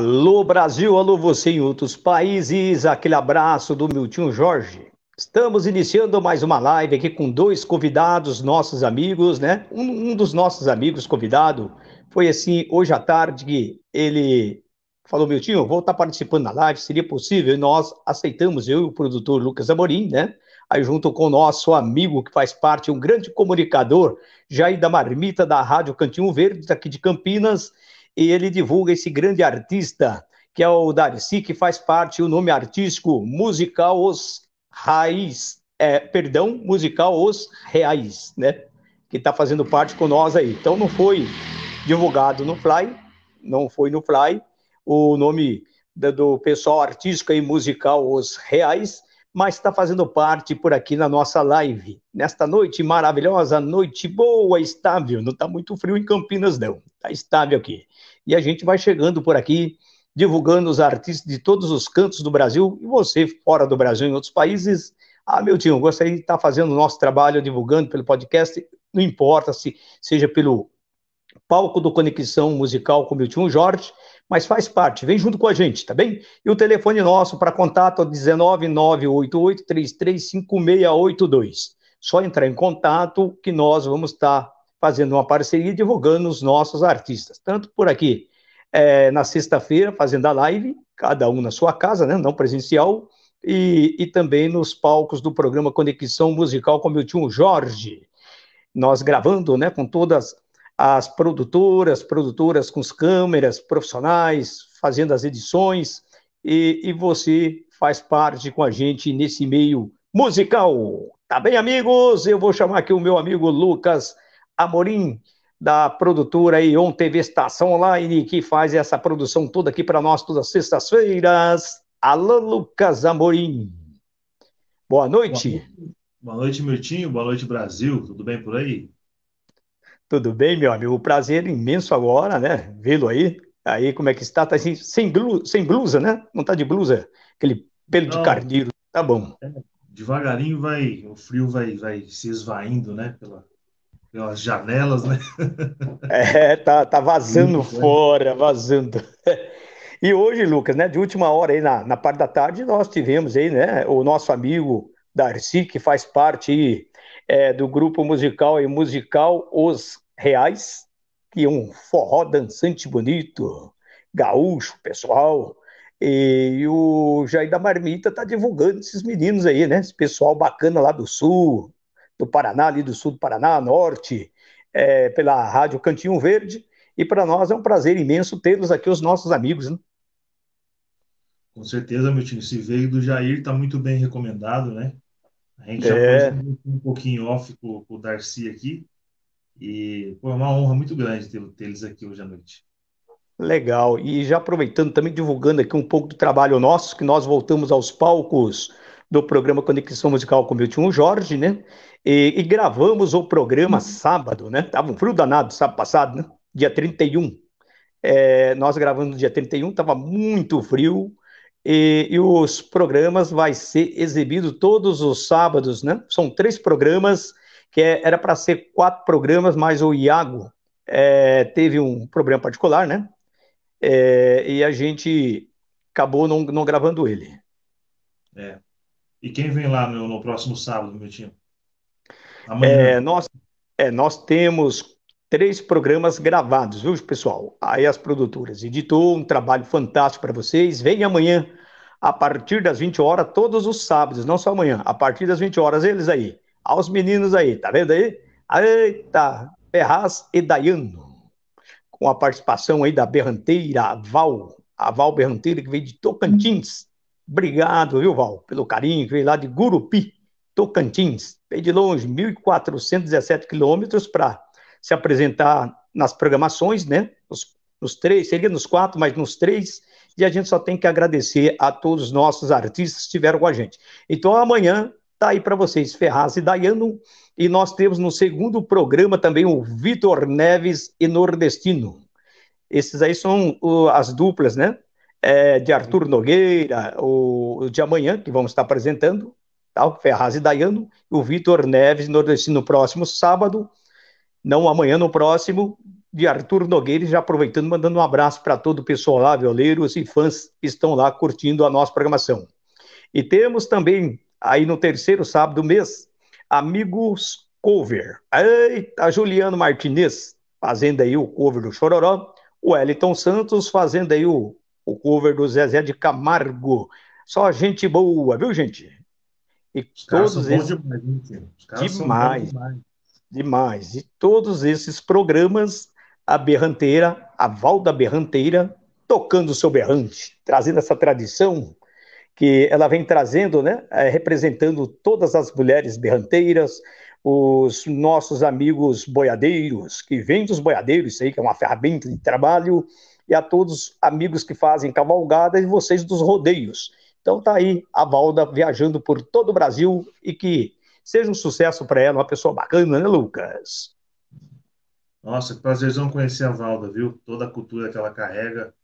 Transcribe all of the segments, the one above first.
Alô Brasil, alô você em outros países, aquele abraço do Miltinho Jorge. Estamos iniciando mais uma live aqui com dois convidados, nossos amigos, né? Um, um dos nossos amigos convidado foi assim, hoje à tarde, que ele falou, Miltinho, vou estar tá participando da live, seria possível? E nós aceitamos, eu e o produtor Lucas Amorim, né? Aí junto com o nosso amigo que faz parte, um grande comunicador, Jair da Marmita, da Rádio Cantinho Verde, aqui de Campinas, e ele divulga esse grande artista, que é o Darcy, que faz parte o nome artístico musical Os Raiz, é, perdão, musical Os Reais, né? Que está fazendo parte com nós aí. Então não foi divulgado no Fly, não foi no Fly o nome do pessoal artístico e musical Os Reais, mas está fazendo parte por aqui na nossa live. Nesta noite maravilhosa, noite boa, estável. Não está muito frio em Campinas, não. Está estável aqui. E a gente vai chegando por aqui, divulgando os artistas de todos os cantos do Brasil e você fora do Brasil em outros países. Ah, meu tio, gostaria de estar fazendo o nosso trabalho, divulgando pelo podcast, não importa se seja pelo palco do Conexão Musical com o meu tio Jorge, mas faz parte, vem junto com a gente, tá bem? E o telefone nosso para contato é 19988 Só entrar em contato que nós vamos estar fazendo uma parceria e divulgando os nossos artistas, tanto por aqui é, na sexta-feira, fazendo a live, cada um na sua casa, né, não presencial, e, e também nos palcos do programa Conexão Musical com meu tio Jorge. Nós gravando né, com todas as produtoras, produtoras com as câmeras, profissionais, fazendo as edições, e, e você faz parte com a gente nesse meio musical. Tá bem, amigos? Eu vou chamar aqui o meu amigo Lucas Amorim, da produtora Ion TV Estação Online, que faz essa produção toda aqui para nós todas as sextas-feiras. Alô, Lucas Amorim. Boa noite. Boa noite, Mirtinho. Boa noite, Brasil. Tudo bem por aí? Tudo bem, meu amigo. Prazer é imenso agora, né? Vê-lo aí. Aí, como é que está? Está assim, sem, blu... sem blusa, né? Não está de blusa. Aquele pelo Não, de carneiro. Tá bom. É, devagarinho vai... O frio vai, vai se esvaindo, né? Pela, as janelas, né? É, tá, tá vazando Isso, né? fora, né? vazando. E hoje, Lucas, né, de última hora aí na, na parte da tarde, nós tivemos aí, né, o nosso amigo Darcy, que faz parte aí, é, do grupo musical e musical Os Reais, que é um forró dançante bonito, gaúcho, pessoal. E o Jair da Marmita tá divulgando esses meninos aí, né? Esse pessoal bacana lá do sul, do Paraná, ali do sul do Paraná, norte, é, pela Rádio Cantinho Verde. E para nós é um prazer imenso tê-los aqui, os nossos amigos. Né? Com certeza, meu time. Se veio do Jair, está muito bem recomendado, né? A gente é... já foi um pouquinho off com, com, o Darcy aqui. E foi é uma honra muito grande tê-los aqui hoje à noite. Legal. E já aproveitando também, divulgando aqui um pouco do trabalho nosso, que nós voltamos aos palcos do programa Conexão Musical com o meu tio Jorge, né? E, e gravamos o programa uhum. sábado, né? Tava um frio danado sábado passado, né? Dia 31. É, nós gravamos no dia 31, tava muito frio. E, e os programas vai ser exibido todos os sábados, né? São três programas, que é, era para ser quatro programas, mas o Iago é, teve um problema particular, né? É, e a gente acabou não, não gravando ele. É. E quem vem lá no, no próximo sábado, meu time? Amanhã. É, nós, é, nós temos três programas gravados, viu, pessoal? Aí as produtoras editou um trabalho fantástico para vocês. Vem amanhã, a partir das 20 horas, todos os sábados, não só amanhã, a partir das 20 horas, eles aí. Aos meninos aí, tá vendo aí? Eita, Ferraz e Dayano. Com a participação aí da Berranteira, a Val, a Val Berranteira, que veio de Tocantins. Obrigado, viu, Val, pelo carinho, veio lá de Gurupi, Tocantins, veio de longe, 1.417 quilômetros para se apresentar nas programações, né? Nos, nos, três, seria nos quatro, mas nos três, e a gente só tem que agradecer a todos os nossos artistas que estiveram com a gente. Então, amanhã tá aí para vocês, Ferraz e Dayano, e nós temos no segundo programa também o Vitor Neves e Nordestino. Esses aí são uh, as duplas, né? é, de Arthur Nogueira, o, o de amanhã, que vamos estar apresentando, tal, tá? Ferraz e Dayano e o Vitor Neves, nordestino, no próximo sábado, não amanhã, no próximo, de Arthur Nogueira, já aproveitando, mandando um abraço para todo o pessoal lá, violeiros e fãs que estão lá curtindo a nossa programação. E temos também, aí no terceiro sábado do mês, Amigos Cover. Eita, Juliano Martinez fazendo aí o cover do Chororó, o Wellington Santos fazendo aí o o cover do Zezé de Camargo. Só gente boa, viu, gente? E Os todos esses... demais, demais, são demais, demais. E todos esses programas, a Berranteira, a Valda Berranteira, tocando o seu berrante, trazendo essa tradição que ela vem trazendo, né? É, representando todas as mulheres berranteiras, os nossos amigos boiadeiros, que vêm dos boiadeiros, isso aí que é uma ferramenta de trabalho, e a todos amigos que fazem cavalgada e vocês dos rodeios. Então tá aí a Valda viajando por todo o Brasil e que seja um sucesso para ela, uma pessoa bacana, né, Lucas? Nossa, que prazerzão conhecer a Valda, viu? Toda a cultura que ela carrega,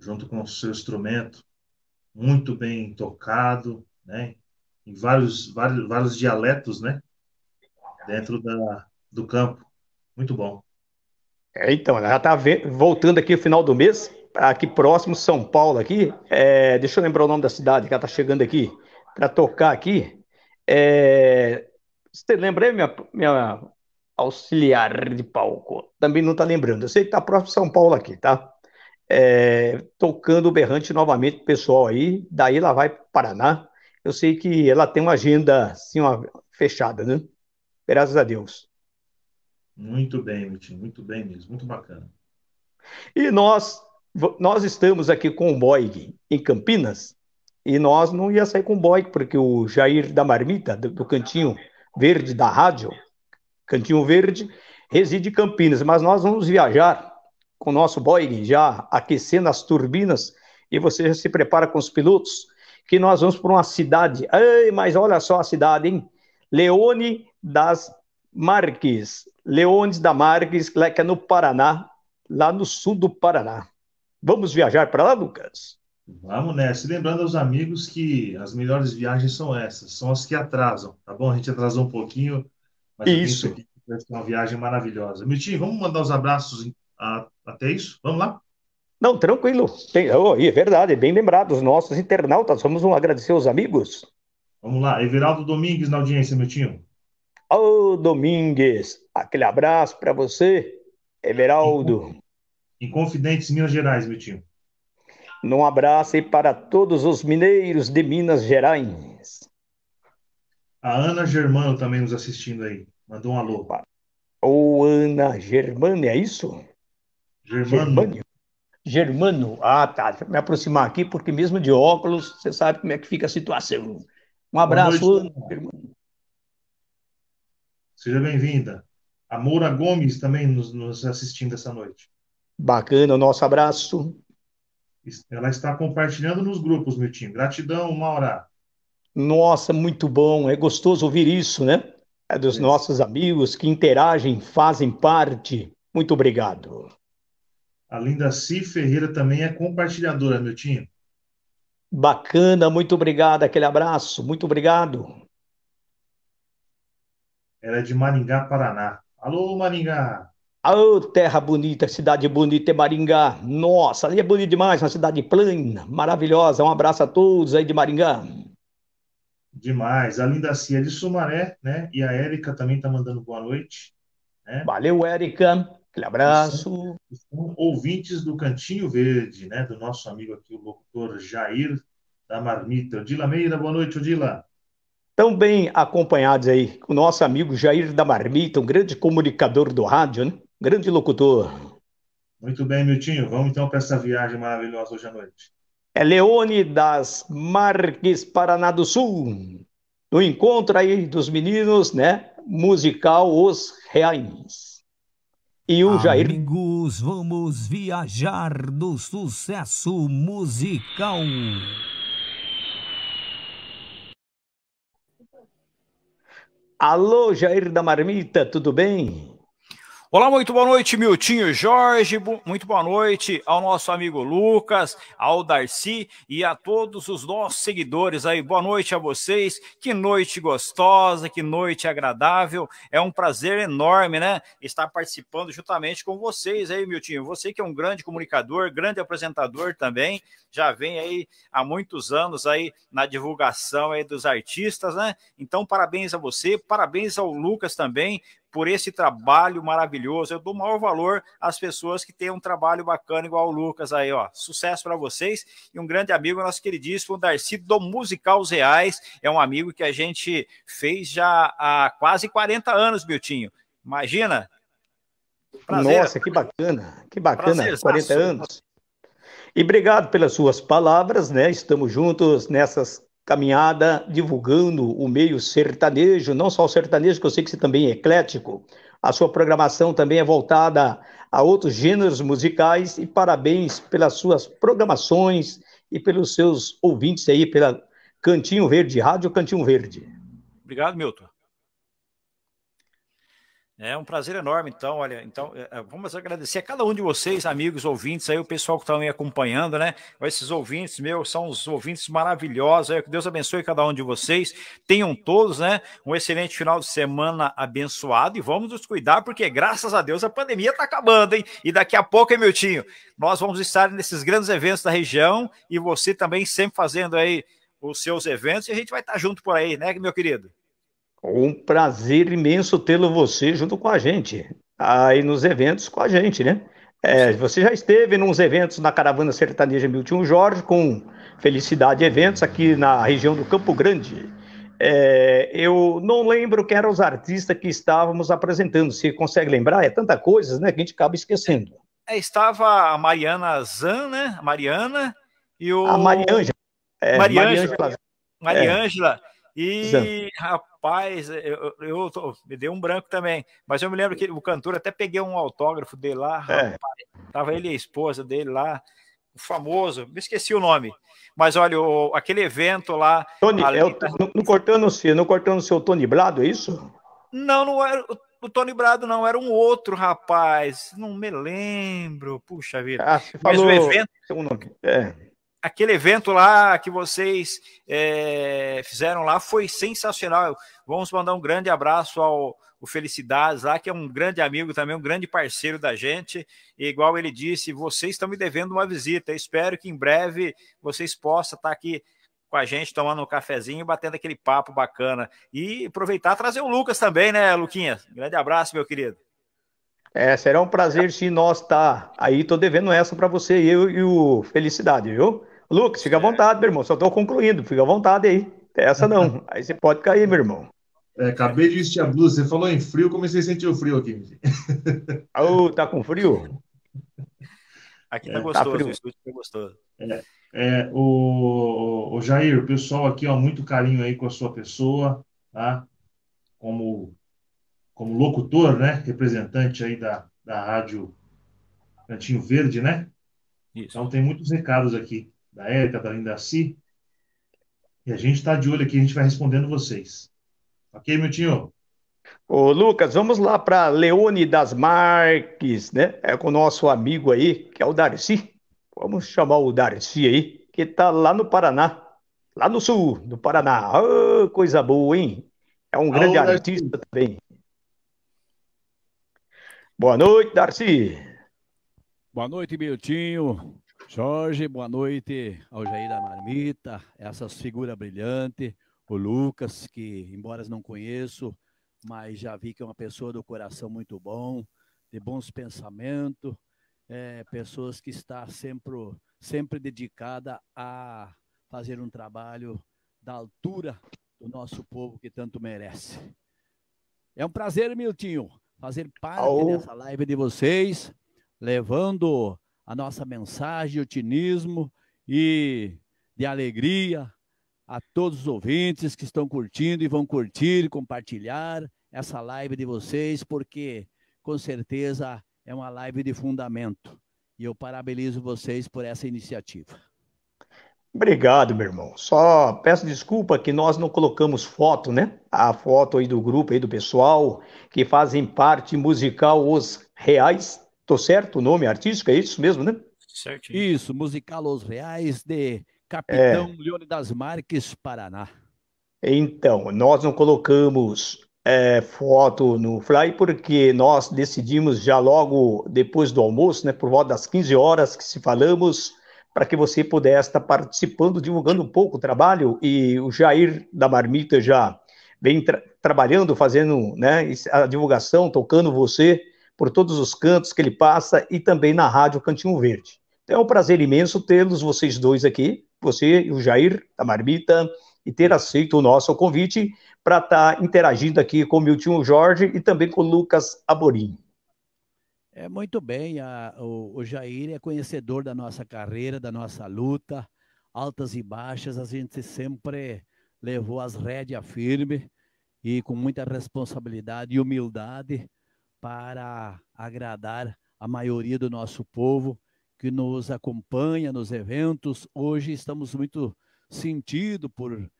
junto com o seu instrumento, muito bem tocado, né? Em vários, vários, vários dialetos, né? Dentro da, do campo. Muito bom. É, então, já está voltando aqui no final do mês, aqui próximo, São Paulo, aqui. É, deixa eu lembrar o nome da cidade que ela está chegando aqui para tocar aqui. É, você lembra aí, minha, minha auxiliar de palco? Também não está lembrando. Eu sei que está próximo de São Paulo aqui, tá? É, tocando o berrante novamente pessoal aí. Daí ela vai para Paraná. Eu sei que ela tem uma agenda assim, uma, fechada, né? Graças a Deus. Muito bem, Mitinho, muito bem mesmo, muito bacana. E nós, nós estamos aqui com o Boig em Campinas, e nós não ia sair com o Boig, porque o Jair da Marmita, do, do Cantinho Verde da rádio, Cantinho Verde, reside em Campinas, mas nós vamos viajar com o nosso Boeing já aquecendo as turbinas e você já se prepara com os pilotos, que nós vamos para uma cidade. Ei, mas olha só a cidade, hein? Leone das Marques, Leones da Marques, que é no Paraná, lá no sul do Paraná. Vamos viajar para lá, Lucas? Vamos nessa. E lembrando aos amigos que as melhores viagens são essas, são as que atrasam, tá bom? A gente atrasou um pouquinho, mas isso aqui vai ser uma viagem maravilhosa. Miltinho, vamos mandar os abraços a, até isso? Vamos lá? Não, tranquilo. Tem, oh, é verdade, bem lembrado. Os nossos internautas, vamos agradecer os amigos. Vamos lá, Everaldo Domingues na audiência, Miltinho. Ô oh, Domingues, aquele abraço para você, Everaldo. Em confidentes Minas Gerais, meu tio. Um abraço aí para todos os mineiros de Minas Gerais. A Ana Germano também nos assistindo aí. Mandou um alô. Ô, oh, Ana Germano, é isso? Germano. Germânio. Germano. Ah, tá. Deixa eu me aproximar aqui, porque mesmo de óculos, você sabe como é que fica a situação. Um abraço, Ana Germano. Seja bem-vinda. A Moura Gomes também nos, nos assistindo essa noite. Bacana, o nosso abraço. Ela está compartilhando nos grupos, Miltinho. Gratidão, Maura. Nossa, muito bom. É gostoso ouvir isso, né? É dos é. nossos amigos que interagem, fazem parte. Muito obrigado. A Linda Si Ferreira também é compartilhadora, Miltinho. Bacana, muito obrigado. Aquele abraço, muito obrigado. Era de Maringá, Paraná. Alô, Maringá! Alô, terra bonita, cidade bonita é Maringá. Nossa, ali é bonito demais, uma cidade plana, maravilhosa. Um abraço a todos aí de Maringá. Demais. A Linda Cia de Sumaré, né? E a Érica também tá mandando boa noite. Né? Valeu, Érica. Aquele abraço. São, ouvintes do Cantinho Verde, né? Do nosso amigo aqui, o locutor Jair da Marmita. Odila Meira, boa noite, Odila tão bem acompanhados aí com o nosso amigo Jair da Marmita, um grande comunicador do rádio, né? Um grande locutor. Muito bem, Miltinho. Vamos então para essa viagem maravilhosa hoje à noite. É Leone das Marques, Paraná do Sul. No encontro aí dos meninos, né? Musical Os Reais e o Jair. Amigos, vamos viajar do sucesso musical. Alô, Jair da Marmita, tudo bem? Olá, muito boa noite, Miltinho Jorge, muito boa noite ao nosso amigo Lucas, ao Darcy e a todos os nossos seguidores aí. Boa noite a vocês, que noite gostosa, que noite agradável. É um prazer enorme, né, estar participando juntamente com vocês aí, Miltinho. Você que é um grande comunicador, grande apresentador também, já vem aí há muitos anos aí na divulgação aí dos artistas, né? Então, parabéns a você, parabéns ao Lucas também por esse trabalho maravilhoso. Eu dou maior valor às pessoas que têm um trabalho bacana igual o Lucas aí, ó. Sucesso para vocês e um grande amigo nosso queridíssimo Darcy do Musical Reais, é um amigo que a gente fez já há quase 40 anos, Biltinho. Imagina. Prazer. Nossa, que bacana. Que bacana, Prazer, 40 anos. E obrigado pelas suas palavras, né? Estamos juntos nessas caminhada divulgando o meio sertanejo, não só o sertanejo, que eu sei que você também é eclético. A sua programação também é voltada a outros gêneros musicais e parabéns pelas suas programações e pelos seus ouvintes aí pela Cantinho Verde, Rádio Cantinho Verde. Obrigado, Milton. É um prazer enorme, então, olha, então é, é, vamos agradecer a cada um de vocês, amigos, ouvintes, aí o pessoal que está aí acompanhando, né? Esses ouvintes meus são os ouvintes maravilhosos, aí, que Deus abençoe cada um de vocês, tenham todos, né? Um excelente final de semana abençoado e vamos nos cuidar, porque graças a Deus a pandemia está acabando, hein? E daqui a pouco, hein, meu tio, nós vamos estar nesses grandes eventos da região e você também sempre fazendo aí os seus eventos e a gente vai estar junto por aí, né, meu querido? Um prazer imenso tê-lo você junto com a gente, aí nos eventos com a gente, né? É, você já esteve nos eventos na Caravana Sertaneja Milton Jorge com Felicidade Eventos aqui na região do Campo Grande. É, eu não lembro quem eram os artistas que estávamos apresentando. Se consegue lembrar, é tanta coisa né, que a gente acaba esquecendo. É, estava a Mariana Zan, né? Mariana e o. A Mariângela. É, Mariângela. Mariângela. E, rapaz, eu, eu tô, me dei um branco também. Mas eu me lembro que o cantor até peguei um autógrafo dele lá. É. Rapaz, tava ele e a esposa dele lá, o famoso, me esqueci o nome. Mas olha, o, aquele evento lá. Tony, ali, é o, tá... não, não cortando -se, não cortando seu Tony Brado é isso? Não, não era o Tony Brado, não, era um outro rapaz. Não me lembro, puxa vida. Ah, Mas o evento. É aquele evento lá que vocês é, fizeram lá foi sensacional. Vamos mandar um grande abraço ao, ao Felicidades lá, que é um grande amigo também, um grande parceiro da gente. E, igual ele disse, vocês estão me devendo uma visita. Eu espero que em breve vocês possam estar tá aqui com a gente, tomando um cafezinho, batendo aquele papo bacana. E aproveitar trazer o Lucas também, né, Luquinha? Grande abraço, meu querido. É, será um prazer se nós tá aí. Tô devendo essa para você, eu e o Felicidade, viu? Lucas, fica à é. vontade, meu irmão. Só estou concluindo, fica à vontade aí. Essa não. Aí você pode cair, meu irmão. É, acabei de vestir a blusa. Você falou em frio, comecei a sentir o frio aqui. oh, tá com frio? Aqui é, tá é, gostoso, tá frio. o tá gostoso. É, é o, o, Jair, o pessoal aqui, ó, muito carinho aí com a sua pessoa, tá? Como, como locutor, né? Representante aí da, da rádio Cantinho Verde, né? Isso. Então tem muitos recados aqui da Érica, da Linda Si. E a gente está de olho aqui, a gente vai respondendo vocês. Ok, meu tio? Ô, Lucas, vamos lá para Leone das Marques, né? É com o nosso amigo aí, que é o Darcy. Vamos chamar o Darcy aí, que está lá no Paraná, lá no sul do Paraná. Oh, coisa boa, hein? É um Alô, grande Darcy. artista também. Boa noite, Darcy. Boa noite, Miltinho. Jorge, boa noite ao Jair da Marmita, essas figuras brilhantes, o Lucas, que embora não conheço, mas já vi que é uma pessoa do coração muito bom, de bons pensamentos, é, pessoas que está sempre, sempre dedicada a fazer um trabalho da altura do nosso povo que tanto merece. É um prazer, Miltinho, fazer parte Aô. dessa live de vocês, levando a nossa mensagem de otimismo e de alegria a todos os ouvintes que estão curtindo e vão curtir, compartilhar essa live de vocês, porque com certeza é uma live de fundamento. E eu parabenizo vocês por essa iniciativa. Obrigado, meu irmão. Só peço desculpa que nós não colocamos foto, né? A foto aí do grupo aí do pessoal que fazem parte musical Os Reais Tô certo o nome artístico? É isso mesmo, né? Isso, musical Os Reais de Capitão é. Leone das Marques, Paraná. Então, nós não colocamos é, foto no Fly porque nós decidimos já logo depois do almoço, né, por volta das 15 horas que se falamos, para que você pudesse estar participando, divulgando um pouco o trabalho e o Jair da Marmita já vem tra trabalhando, fazendo né, a divulgação, tocando você por todos os cantos que ele passa e também na Rádio Cantinho Verde. Então é um prazer imenso tê-los, vocês dois aqui, você e o Jair, da Marmita, e ter aceito o nosso convite para estar tá interagindo aqui com o tio Jorge e também com o Lucas Aborim. É muito bem, a, o, o Jair é conhecedor da nossa carreira, da nossa luta, altas e baixas, a gente sempre levou as rédeas firme e com muita responsabilidade e humildade para agradar a maioria do nosso povo que nos acompanha nos eventos. Hoje estamos muito sentido por uh,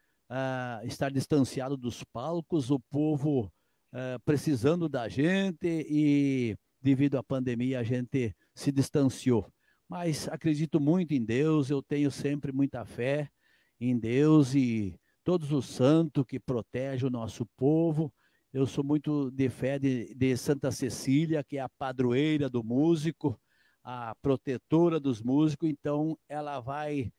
estar distanciado dos palcos, o povo uh, precisando da gente e, devido à pandemia, a gente se distanciou. Mas acredito muito em Deus, eu tenho sempre muita fé em Deus e todos os santos que protegem o nosso povo eu sou muito de fé de, de Santa Cecília, que é a padroeira do músico, a protetora dos músicos. Então, ela vai,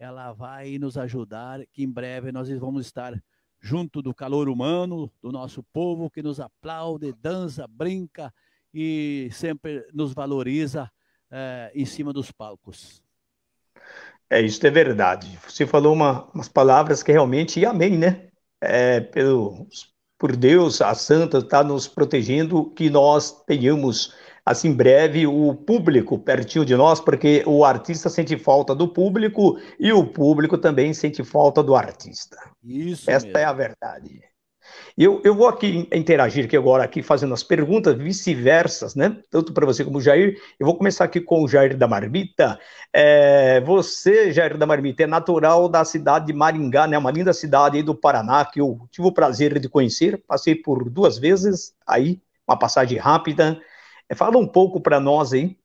ela vai nos ajudar. Que em breve nós vamos estar junto do calor humano do nosso povo que nos aplaude, dança, brinca e sempre nos valoriza é, em cima dos palcos. É, isso é verdade. Você falou uma, umas palavras que realmente, e amém, né? É, pelos por Deus, a Santa está nos protegendo, que nós tenhamos assim breve o público pertinho de nós, porque o artista sente falta do público e o público também sente falta do artista. Isso. Esta é mesmo. é a verdade. Eu, eu vou aqui interagir aqui agora, aqui fazendo as perguntas vice-versas, né? Tanto para você como Jair. Eu vou começar aqui com o Jair da Marmita. É, você, Jair da Marmita, é natural da cidade de Maringá, né? Uma linda cidade aí do Paraná que eu tive o prazer de conhecer. Passei por duas vezes aí, uma passagem rápida. É, fala um pouco para nós aí.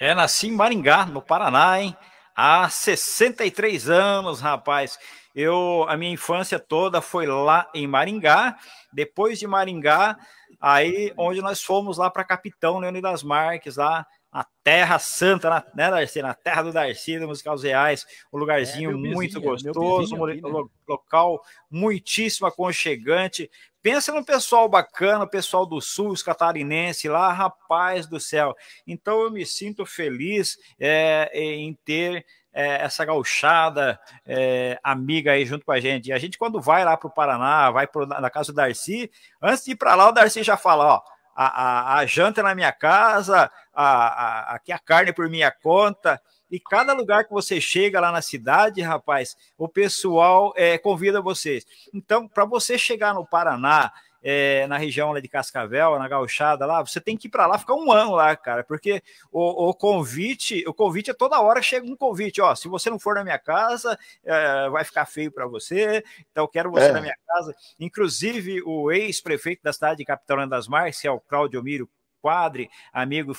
É, nasci em Maringá, no Paraná, hein? há 63 anos, rapaz. Eu, a minha infância toda foi lá em Maringá. Depois de Maringá, aí onde nós fomos lá para Capitão Leone das Marques, lá a Terra Santa, né, Darcy? Na Terra do Darcy, no Musical dos Reais, um lugarzinho é, muito gostoso, um né? lo local muitíssimo aconchegante. Pensa no pessoal bacana, o pessoal do Sul, os catarinenses lá, rapaz do céu. Então eu me sinto feliz é, em ter é, essa gauchada é, amiga aí junto com a gente. E a gente, quando vai lá para o Paraná, vai pro, na casa do Darcy, antes de ir para lá, o Darcy já fala: ó, a, a, a janta na minha casa, a, a, a carne por minha conta. E cada lugar que você chega lá na cidade, rapaz, o pessoal é, convida vocês. Então, para você chegar no Paraná é, na região de Cascavel, na Gauchada lá, você tem que ir para lá ficar um ano lá, cara, porque o, o, convite, o convite é toda hora chega um convite, ó, se você não for na minha casa, é, vai ficar feio para você, então eu quero você é. na minha casa. Inclusive o ex-prefeito da cidade de Capitão das Marques, que é o Claudio Miro Quadre amigo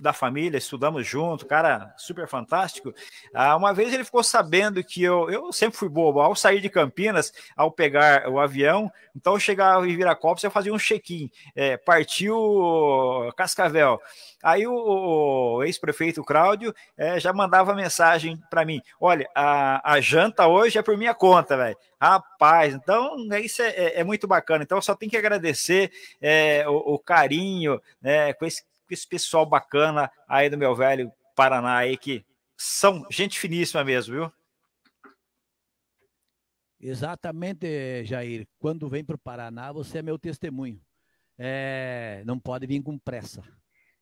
da família, estudamos junto, cara super fantástico. Ah, uma vez ele ficou sabendo que eu, eu sempre fui bobo, ao sair de Campinas, ao pegar o avião, então eu chegava em Viracopos, eu fazia um check-in, é, partiu Cascavel. Aí o, o ex-prefeito Cláudio é, já mandava mensagem para mim: olha, a, a, janta hoje é por minha conta, velho. Rapaz, então isso é, é, é muito bacana. Então só tem que agradecer é, o, o, carinho né, com esse com esse pessoal bacana aí do meu velho Paraná aí, que são gente finíssima mesmo, viu? Exatamente, Jair. Quando vem para o Paraná, você é meu testemunho. É, não pode vir com pressa,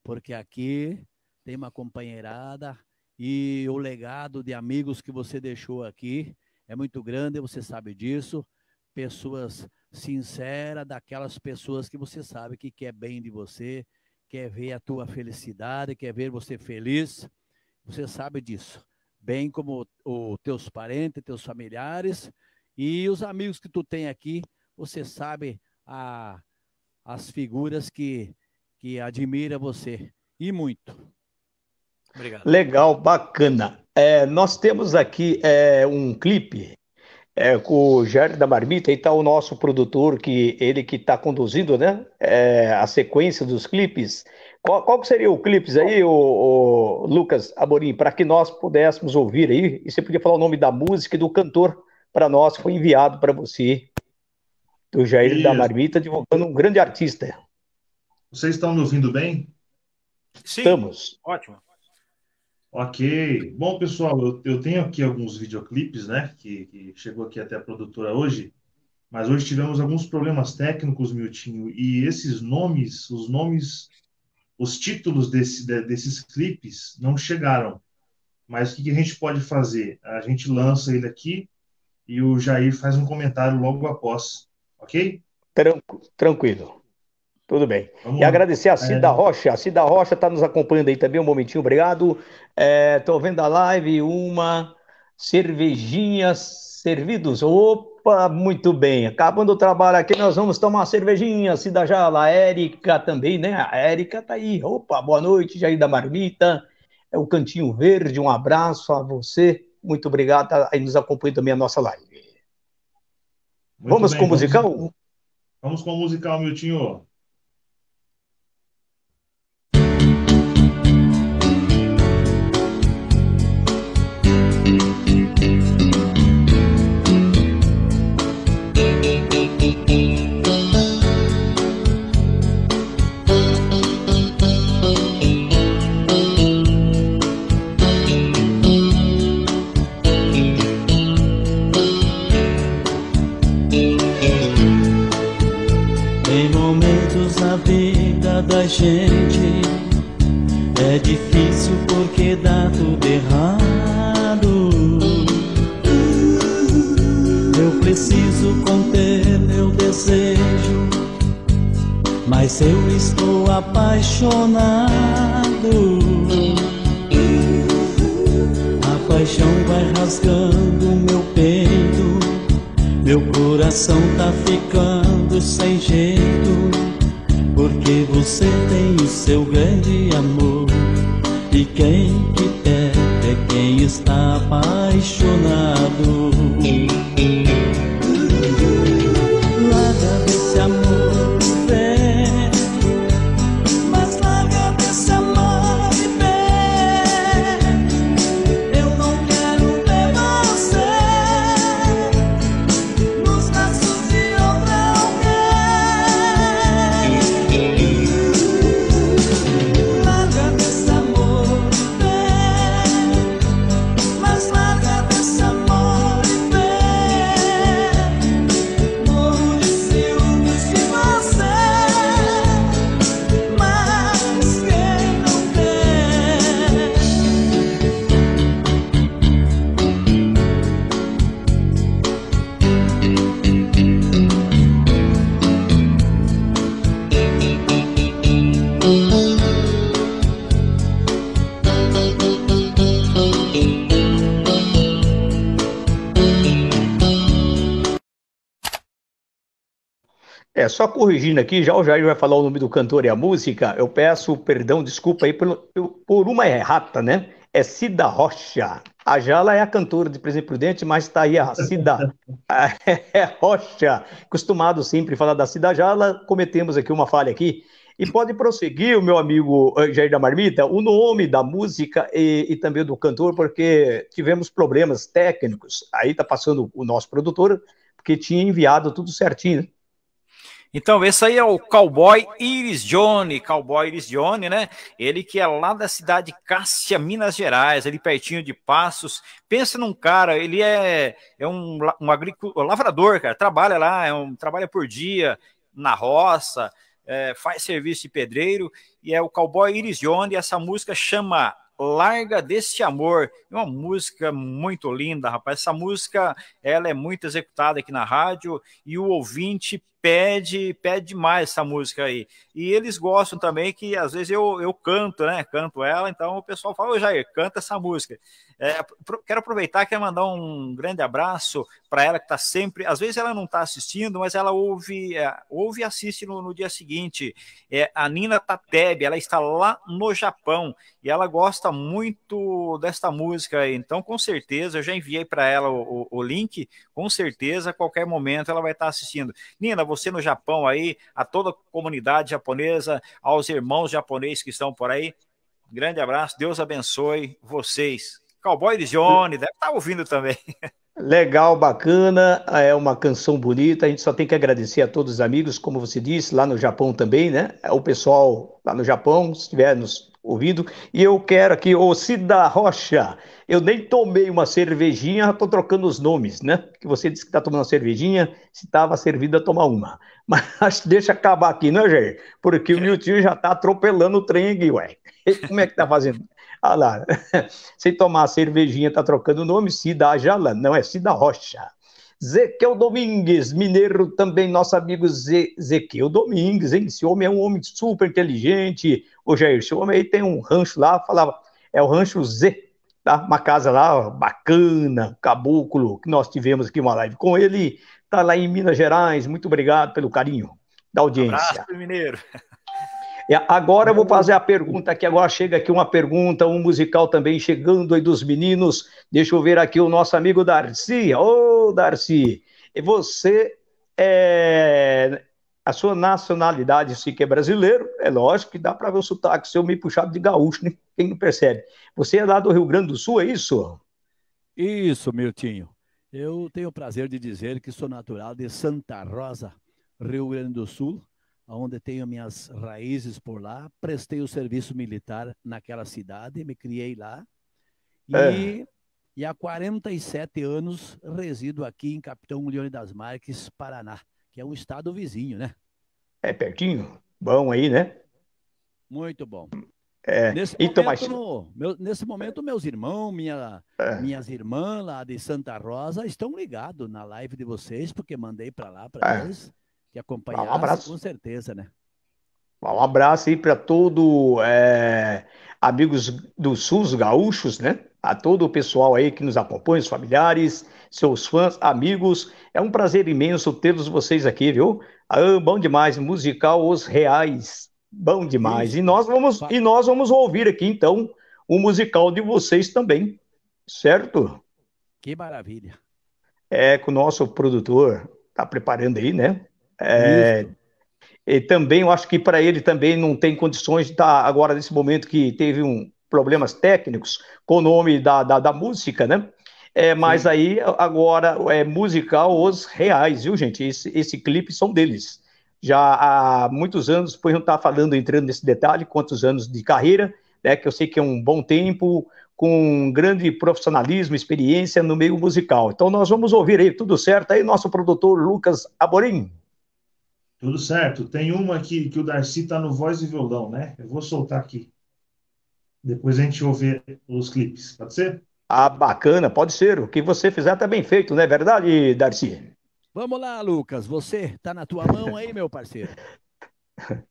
porque aqui tem uma companheirada e o legado de amigos que você deixou aqui é muito grande, você sabe disso. Pessoas sinceras, daquelas pessoas que você sabe que quer bem de você, quer ver a tua felicidade, quer ver você feliz. Você sabe disso. Bem como os teus parentes, teus familiares e os amigos que tu tem aqui, você sabe a, as figuras que, que admira você. E muito. Obrigado. Legal, bacana. É, nós temos aqui é, um clipe é, com o Jair da Marmita e tá o nosso produtor, que ele que está conduzindo né, é, a sequência dos clipes. Qual, qual seria o clipe aí, o, o Lucas Amorim, para que nós pudéssemos ouvir aí? E você podia falar o nome da música e do cantor para nós, foi enviado para você, do Jair Isso. da Marmita, divulgando um grande artista. Vocês estão me ouvindo bem? Sim, Estamos. Ótimo. Ok. Bom, pessoal, eu, eu tenho aqui alguns videoclipes, né? Que, que, chegou aqui até a produtora hoje. Mas hoje tivemos alguns problemas técnicos, Miltinho, e esses nomes, os nomes, os títulos desse, de, desses clipes não chegaram. Mas o que, que a gente pode fazer? A gente lança ele aqui e o Jair faz um comentário logo após, ok? Tranquilo. Tudo bem. Vamos e agradecer a Cida é... Rocha. A Cida Rocha está nos acompanhando aí também um momentinho, obrigado. Estou é, vendo a live, uma cervejinha servidos. Opa, muito bem. Acabando o trabalho aqui, nós vamos tomar uma cervejinha. Cida Jala, a Érica também, né? A Érica está aí. Opa, boa noite, Jair da Marmita. É o Cantinho Verde, um abraço a você. Muito obrigado Está aí nos acompanhando também a nossa live. Muito vamos bem, com o musical? Vamos, vamos com o musical, Miltinho. eu estou apaixonado. A paixão vai rasgando meu peito, meu coração tá ficando sem jeito. Porque você tem o seu grande amor, e quem que perde é, é quem está apaixonado. É, só corrigindo aqui, já o Jair vai falar o nome do cantor e a música, eu peço perdão, desculpa aí por, por uma errata, né? É Cida Rocha. A Jala é a cantora de Presidente Prudente, mas está aí a Cida é Rocha. Costumado sempre falar da Cida Jala, cometemos aqui uma falha aqui. E pode prosseguir, meu amigo eh, Jair da Marmita, o nome da música e, e também do cantor, porque tivemos problemas técnicos. Aí está passando o nosso produtor, porque tinha enviado tudo certinho. Né? Então, esse aí é o cowboy Iris Johnny, cowboy Iris Johnny, né? Ele que é lá da cidade Cássia, Minas Gerais, ali pertinho de Passos. Pensa num cara, ele é, é um, um agricultor, lavrador, cara, trabalha lá, é um, trabalha por dia na roça, é, faz serviço de pedreiro, e é o cowboy Iris Johnny, essa música chama Larga deste Amor. É Uma música muito linda, rapaz. Essa música ela é muito executada aqui na rádio e o ouvinte pede, pede demais essa música aí. E eles gostam também que às vezes eu, eu canto, né? Canto ela, então o pessoal fala, ô Jair, canta essa música. É, quero aproveitar, quero mandar um grande abraço para ela que está sempre. Às vezes ela não está assistindo, mas ela ouve, é, ouve e assiste no, no dia seguinte. É, a Nina Tateb, ela está lá no Japão e ela gosta muito desta música aí. Então, com certeza, eu já enviei para ela o, o, o, link. Com certeza, a qualquer momento ela vai estar tá assistindo. Nina, você no Japão aí, a toda a comunidade japonesa, aos irmãos japoneses que estão por aí. grande abraço, Deus abençoe vocês. Cowboy Johnny, deve estar tá ouvindo também. Legal, bacana, é uma canção bonita. A gente só tem que agradecer a todos os amigos, como você disse, lá no Japão também, né? É o pessoal lá no Japão, se estiver nos ouvindo. E eu quero aqui, ô Cida Rocha, eu nem tomei uma cervejinha, estou trocando os nomes, né? Que você disse que está tomando uma cervejinha, se estava servido a tomar uma. Mas deixa acabar aqui, né, Jair? Porque o meu é. tio já está atropelando o trem aqui, ué. Como é que está fazendo? Ah lá, sem tomar a cervejinha, está trocando o nome, Cida Ajalan, não é Cida Rocha. Zequiel Domingues, mineiro também, nosso amigo Ze Zequiel Domingues, hein? Esse homem é um homem super inteligente, Ô Jair, seu homem aí tem um rancho lá, falava, é o rancho Z, tá? Uma casa lá bacana, caboclo, que nós tivemos aqui uma live com ele, tá lá em Minas Gerais. Muito obrigado pelo carinho da audiência. Abraço, mineiro. É, agora eu vou fazer a pergunta aqui. Agora chega aqui uma pergunta, um musical também chegando aí dos meninos. Deixa eu ver aqui o nosso amigo Darcy. Ô, oh, Darcy, você é, a sua nacionalidade se que é brasileiro, é lógico que dá para ver o sotaque eu meio puxado de gaúcho, né? quem não percebe. Você é lá do Rio Grande do Sul, é isso? Isso, Miltinho. Eu tenho o prazer de dizer que sou natural de Santa Rosa, Rio Grande do Sul, onde tenho minhas raízes por lá. Prestei o serviço militar naquela cidade, me criei lá. E, é. e há 47 anos resido aqui em Capitão Leone das Marques, Paraná é um estado vizinho, né? É pertinho, bom aí, né? Muito bom. É, nesse, então, momento, mas... meu, nesse momento, meus irmãos, minha, é. minhas irmãs lá de Santa Rosa estão ligados na live de vocês, porque mandei para lá para é. eles que acompanharam um abraço. com certeza, né? Um abraço aí para todo é, amigos do SUS gaúchos, né? a todo o pessoal aí que nos acompanha, os familiares, seus fãs, amigos. É um prazer imenso tê-los vocês aqui, viu? Ah, bom demais, musical Os Reais. Bom demais. E nós vamos e nós vamos ouvir aqui então o musical de vocês também, certo? Que maravilha. É que o nosso produtor está preparando aí, né? É, e também eu acho que para ele também não tem condições de estar tá agora nesse momento que teve um, problemas técnicos com o nome da, da, da música, né? É, mas Sim. aí, agora, é musical Os Reais, viu, gente? Esse, esse clipe são deles. Já há muitos anos, por não estar tá falando, entrando nesse detalhe, quantos anos de carreira, né, que eu sei que é um bom tempo, com grande profissionalismo, experiência no meio musical. Então, nós vamos ouvir aí, tudo certo? Aí, nosso produtor Lucas Aborim. Tudo certo. Tem uma aqui que o Darcy está no voz e violão, né? Eu vou soltar aqui. Depois a gente ouve os clipes, pode ser? Ah, bacana, pode ser. O que você fizer tá bem feito, não é verdade, Darcy? Vamos lá, Lucas. Você tá na tua mão aí, meu parceiro.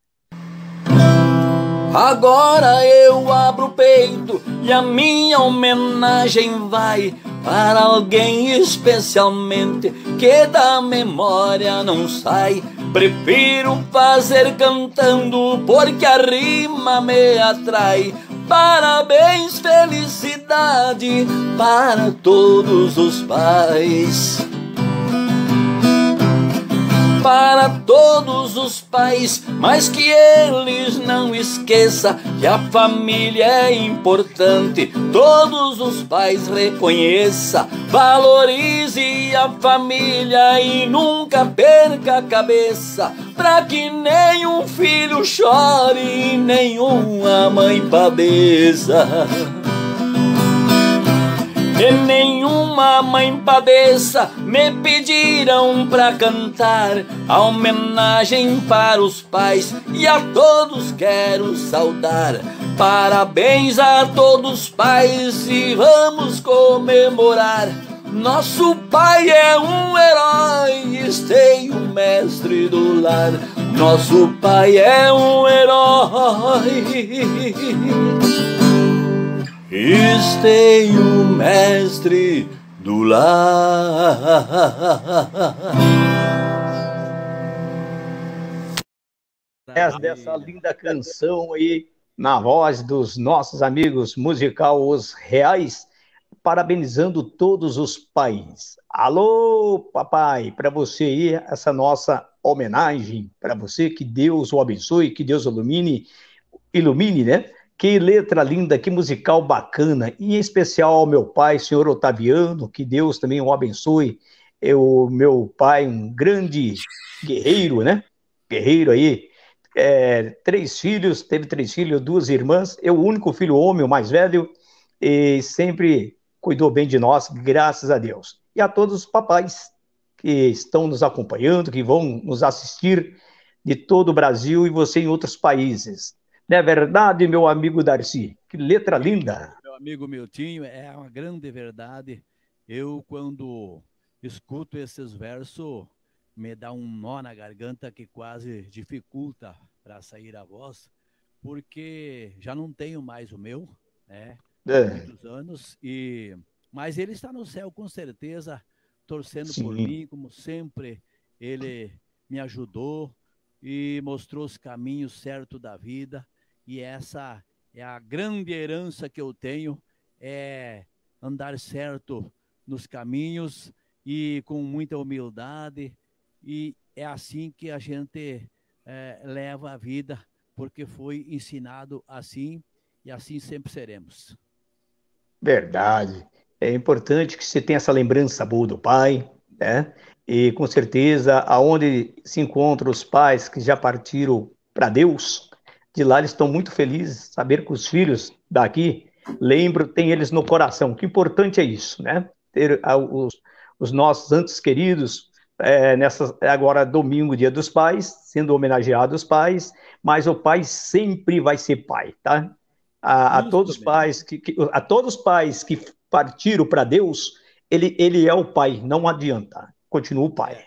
Agora eu abro o peito e a minha homenagem vai para alguém especialmente que da memória não sai. Prefiro fazer cantando porque a rima me atrai. Parabéns, felicidade para todos os pais para todos os pais, mas que eles não esqueça que a família é importante. Todos os pais reconheça, valorize a família e nunca perca a cabeça, para que nenhum filho chore e nenhuma mãe padeça. E nenhuma mãe padeça me pediram pra cantar a homenagem para os pais e a todos quero saudar. Parabéns a todos os pais e vamos comemorar. Nosso pai é um herói, esteio um mestre do lar. Nosso pai é um herói. Estei é o mestre do lar. Dessa linda canção aí, na voz dos nossos amigos musical Os Reais, parabenizando todos os pais. Alô, papai, para você aí, essa nossa homenagem, para você, que Deus o abençoe, que Deus ilumine, ilumine, né? Que letra linda, que musical bacana. E em especial ao meu pai, senhor Otaviano, que Deus também o abençoe. Eu, é meu pai, um grande guerreiro, né? Guerreiro aí. É, três filhos, teve três filhos, duas irmãs. Eu, é o único filho homem, o mais velho, e sempre cuidou bem de nós, graças a Deus. E a todos os papais que estão nos acompanhando, que vão nos assistir de todo o Brasil e você em outros países. Não é verdade, meu amigo Darcy? Que letra linda! Meu amigo Miltinho, é uma grande verdade. Eu, quando escuto esses versos, me dá um nó na garganta que quase dificulta para sair a voz, porque já não tenho mais o meu, né? É. Muitos anos e mas ele está no céu com certeza, torcendo Sim. por mim, como sempre. Ele me ajudou e mostrou os caminhos certos da vida. E essa é a grande herança que eu tenho, é andar certo nos caminhos e com muita humildade. E é assim que a gente é, leva a vida, porque foi ensinado assim e assim sempre seremos. Verdade. É importante que você tenha essa lembrança boa do pai, né? E com certeza, aonde se encontram os pais que já partiram para Deus, de lá eles estão muito felizes, saber que os filhos daqui lembram, têm eles no coração. que importante é isso, né? Ter ah, os, os, nossos antes queridos é, nessa agora domingo, dia dos pais, sendo homenageados os pais, mas o pai sempre vai ser pai, tá? A, a todos os pais que, que, a todos os pais que partiram para Deus, ele, ele é o pai, não adianta. Continua o pai. É,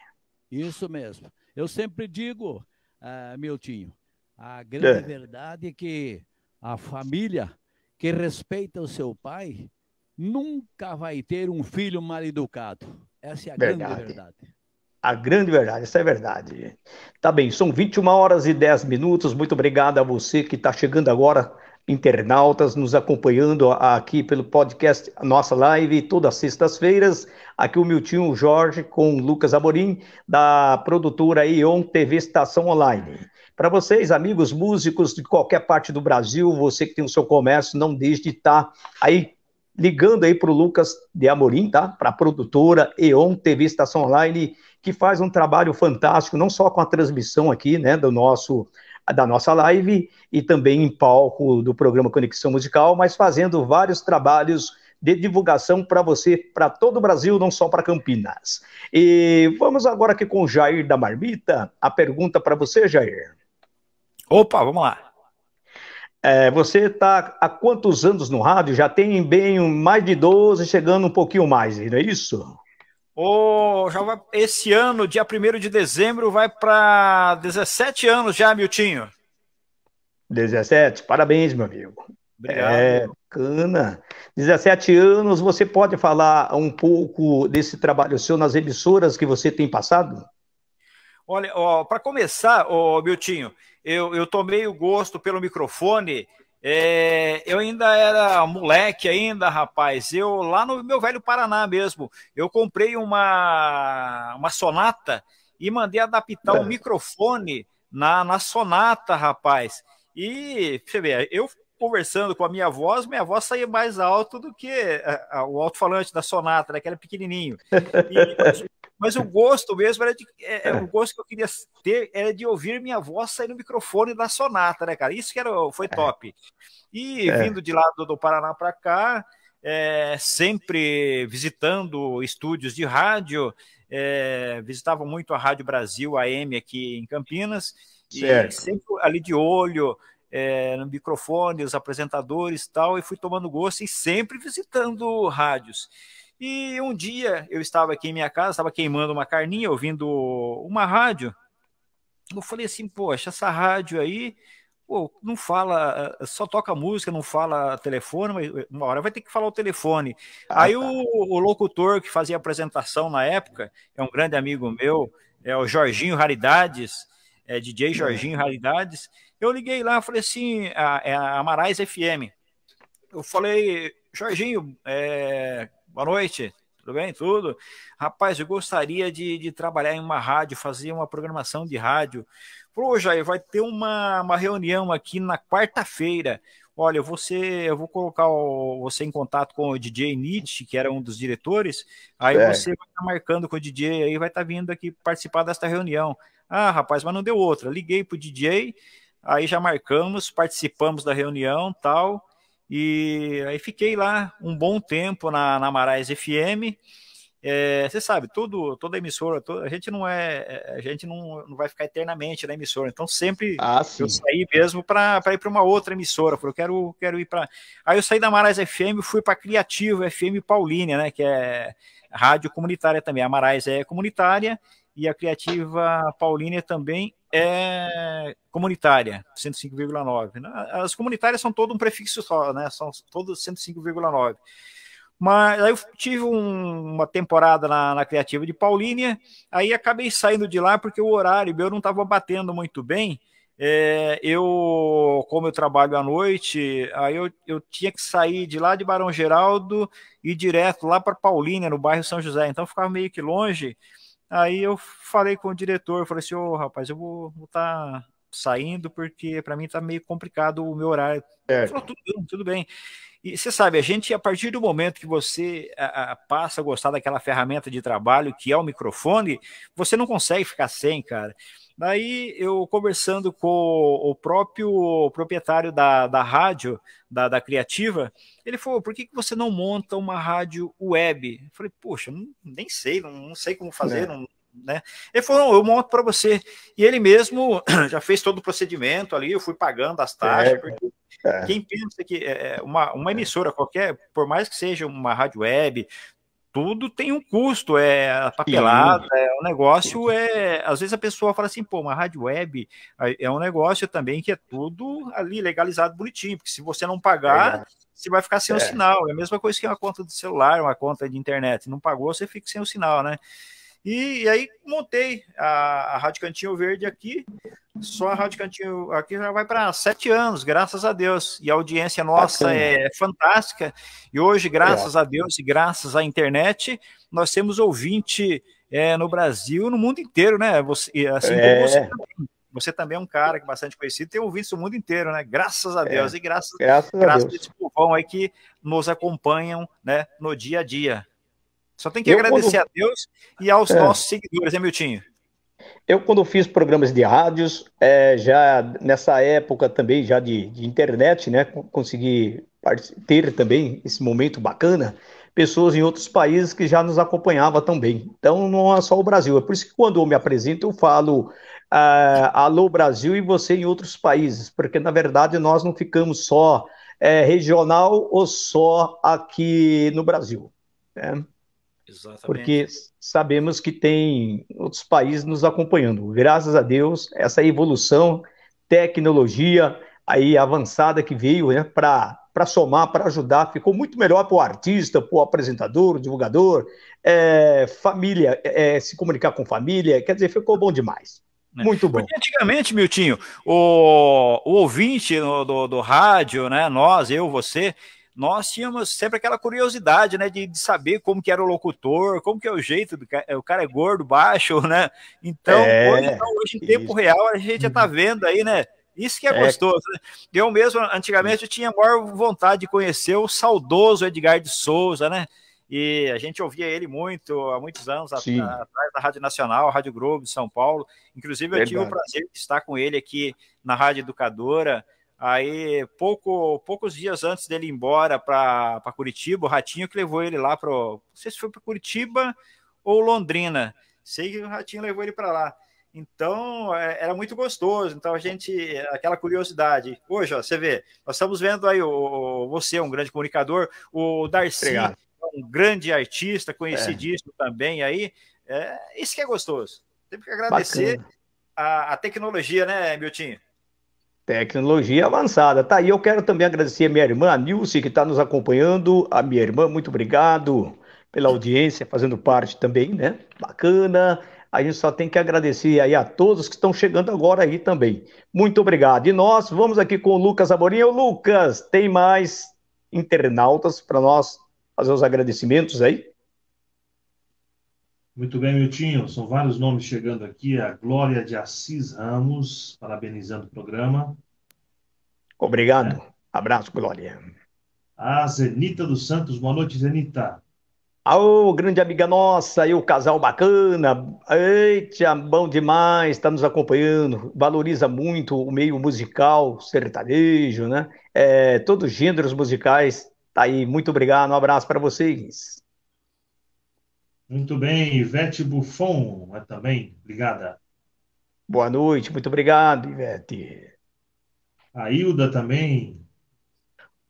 isso mesmo. Eu sempre digo, uh, Miltinho, a grande é. verdade é que a família que respeita o seu pai nunca vai ter um filho mal educado. Essa é a verdade. grande verdade. A grande verdade, essa é a verdade. Tá bem, são 21 horas e 10 minutos. Muito obrigado a você que está chegando agora, internautas, nos acompanhando aqui pelo podcast, nossa live, todas as sextas-feiras. Aqui o Miltinho Jorge com o Lucas Amorim, da produtora Ion TV Estação Online. Para vocês, amigos músicos de qualquer parte do Brasil, você que tem o seu comércio, não deixe de estar tá aí ligando aí para o Lucas de Amorim, tá? Para a produtora E.ON TV Estação Online, que faz um trabalho fantástico, não só com a transmissão aqui, né, do nosso da nossa live e também em palco do programa Conexão Musical, mas fazendo vários trabalhos de divulgação para você, para todo o Brasil, não só para Campinas. E vamos agora aqui com o Jair da Marmita. A pergunta para você, Jair. Opa, vamos lá. É, você está há quantos anos no rádio? Já tem bem mais de 12, chegando um pouquinho mais, não é isso? Oh, já vai, esse ano, dia 1 de dezembro, vai para 17 anos já, Miltinho. 17, parabéns, meu amigo. Obrigado. É, bacana. 17 anos, você pode falar um pouco desse trabalho seu nas emissoras que você tem passado? Olha, para começar, ô, Miltinho, eu, eu tomei o gosto pelo microfone. É, eu ainda era moleque ainda, rapaz. Eu lá no meu velho Paraná mesmo, eu comprei uma uma Sonata e mandei adaptar o é. um microfone na, na Sonata, rapaz. E você vê, eu conversando com a minha voz, minha voz saía mais alto do que a, eh, a, o alto-falante da Sonata, né, que era pequenininho. E, mas, mas, o gosto mesmo era de. É, é, o gosto que eu queria ter era de ouvir minha voz sair no microfone da Sonata, né, cara? Isso que era, foi é. top. E é. vindo de lá do, do Paraná para cá, é, sempre visitando estúdios de rádio, é, visitava muito a Rádio Brasil, AM, aqui em Campinas, e sempre ali de olho, é, no microfone, os apresentadores tal, e fui tomando gosto e sempre visitando rádios. E um dia eu estava aqui em minha casa, estava queimando uma carninha, ouvindo uma rádio. Eu falei assim, poxa, essa rádio aí pô, não fala, só toca música, não fala telefone, mas uma hora vai ter que falar o telefone. Ah, aí tá. o, o locutor que fazia apresentação na época, é um grande amigo meu, é o Jorginho Raridades, é DJ Jorginho Raridades, eu liguei lá, falei assim, a, é a Amarais FM. Eu falei, Jorginho, é, boa noite, tudo bem? Tudo? Rapaz, eu gostaria de, de trabalhar em uma rádio, fazer uma programação de rádio. Pô, Jair, vai ter uma, uma reunião aqui na quarta-feira. Olha, você, eu vou colocar o, você em contato com o DJ Nietzsche, que era um dos diretores. Aí é. você vai estar marcando com o DJ, aí vai estar vindo aqui participar desta reunião. Ah, rapaz, mas não deu outra. Liguei pro DJ, Aí já marcamos, participamos da reunião tal. E aí fiquei lá um bom tempo na, na Marais FM. É, você sabe, tudo, toda emissora, toda, a gente não é, a gente não, não vai ficar eternamente na emissora, então sempre ah, eu saí mesmo para ir para uma outra emissora, falei, eu quero, quero ir para. Aí eu saí da Marais FM, fui para Criativo FM Paulínia, né, que é rádio comunitária também. A Marais é comunitária e a Criativa Paulínia também é comunitária, 105,9. Né? As comunitárias são todo um prefixo só, né? São todos 105,9. Mas aí eu tive um, uma temporada na, na, Criativa de Paulínia, aí acabei saindo de lá porque o horário meu não estava batendo muito bem. É, eu, como eu trabalho à noite, aí eu, eu tinha que sair de lá de Barão Geraldo e direto lá para Paulínia, no bairro São José. Então ficava meio que longe. Aí eu falei com o diretor, falei assim, ô oh, rapaz, eu vou estar tá saindo porque para mim tá meio complicado o meu horário. Falou, tudo bem, tudo bem. E você sabe, a gente, a partir do momento que você a, a, passa a gostar daquela ferramenta de trabalho que é o microfone, você não consegue ficar sem, cara. Daí eu conversando com o próprio proprietário da, da rádio, da, da Criativa, ele falou: por que, que você não monta uma rádio web? Eu falei: poxa, não, nem sei, não, não, sei como fazer, é. não, né? Ele falou: não, eu monto para você. E ele mesmo já fez todo o procedimento ali, eu fui pagando as taxas. É, porque... É. Quem pensa que é, é uma, uma emissora qualquer, por mais que seja uma rádio web, tudo tem um custo, é papelada, é um negócio, é. Às vezes a pessoa fala assim, pô, uma rádio web é um negócio também que é tudo ali legalizado bonitinho, porque se você não pagar, é você vai ficar sem é. o sinal. É a mesma coisa que uma conta de celular, uma conta de internet. Não pagou, você fica sem o sinal, né? E, e aí montei a, a Rádio Cantinho Verde aqui, só a Rádio Cantinho aqui já vai para sete anos, graças a Deus. E a audiência nossa é fantástica. E hoje, graças é. a Deus e graças à internet, nós temos ouvinte é, no Brasil, no mundo inteiro, né? Você, assim é. você também. Você também é um cara que é bastante conhecido, tem ouvido isso o mundo inteiro, né? Graças a é. Deus é. e graças, graças, graças a, Deus. esse povão aí que nos acompanham né, no dia a dia. Só tem que eu, agradecer quando... a Deus e aos é. nossos seguidores, né, Miltinho? Eu, quando fiz programas de rádios, é, já nessa época também, já de, de internet, né, consegui ter também esse momento bacana, pessoas em outros países que já nos acompanhavam também. Então, não é só o Brasil. É por isso que quando eu me apresento, eu falo ah, alô Brasil e você em outros países, porque na verdade nós não ficamos só é, regional ou só aqui no Brasil. Né? Exatamente. Porque sabemos que tem outros países nos acompanhando. Graças a Deus, essa evolução, tecnologia aí avançada que veio né, para somar, para ajudar, ficou muito melhor para o artista, para o apresentador, o divulgador, é, família, é, é, se comunicar com família, quer dizer, ficou bom demais. É. Muito bom. Porque antigamente, Miltinho, o, o ouvinte do, do, do rádio, né, nós, eu, você, nós tínhamos sempre aquela curiosidade, né, de, de saber como que era o locutor, como que é o jeito, do, é, o cara é gordo, baixo, né? Então, é, hoje, então, hoje, em tempo real, a gente já tá uhum. vendo aí, né? Isso que é, é. gostoso. Né? Eu mesmo, antigamente, eu tinha maior vontade de conhecer o saudoso Edgar de Souza, né? E a gente ouvia ele muito há muitos anos atrás da Rádio Nacional, Rádio Globo de São Paulo. Inclusive, eu Verdade. tive o prazer de estar com ele aqui na Rádio Educadora Aí, pouco, poucos dias antes dele ir embora para Curitiba, o Ratinho que levou ele lá para. Não sei se foi para Curitiba ou Londrina. Sei que o Ratinho levou ele para lá. Então, é, era muito gostoso. Então, a gente. Aquela curiosidade. Hoje, ó, você vê, nós estamos vendo aí o, você, um grande comunicador, o Darcy, Obrigado. É um grande artista, conhecidíssimo é. também aí. É, isso que é gostoso. Tem que agradecer a, a, tecnologia, né, Miltinho? Tecnologia avançada, tá? E eu quero também agradecer a minha irmã, a Nilce, que está nos acompanhando. A minha irmã, muito obrigado pela audiência, fazendo parte também, né? Bacana. A gente só tem que agradecer aí a todos que estão chegando agora aí também. Muito obrigado. E nós vamos aqui com o Lucas Amorim. Ô, Lucas, tem mais internautas para nós fazer os agradecimentos aí? Muito bem, Miltinho. São vários nomes chegando aqui. A Glória de Assis Ramos, parabenizando o programa. Obrigado. É. Abraço, Glória. A Zenita dos Santos. Boa noite, Zenita. Ô, grande amiga nossa, e o casal bacana. Eita, bom demais, está nos acompanhando. Valoriza muito o meio musical, sertanejo, né? É, todos os gêneros musicais. Tá aí, muito obrigado, um abraço para vocês. Muito bem, Ivete Buffon é também Obrigada. Boa noite, muito obrigado, Ivete. A Hilda também.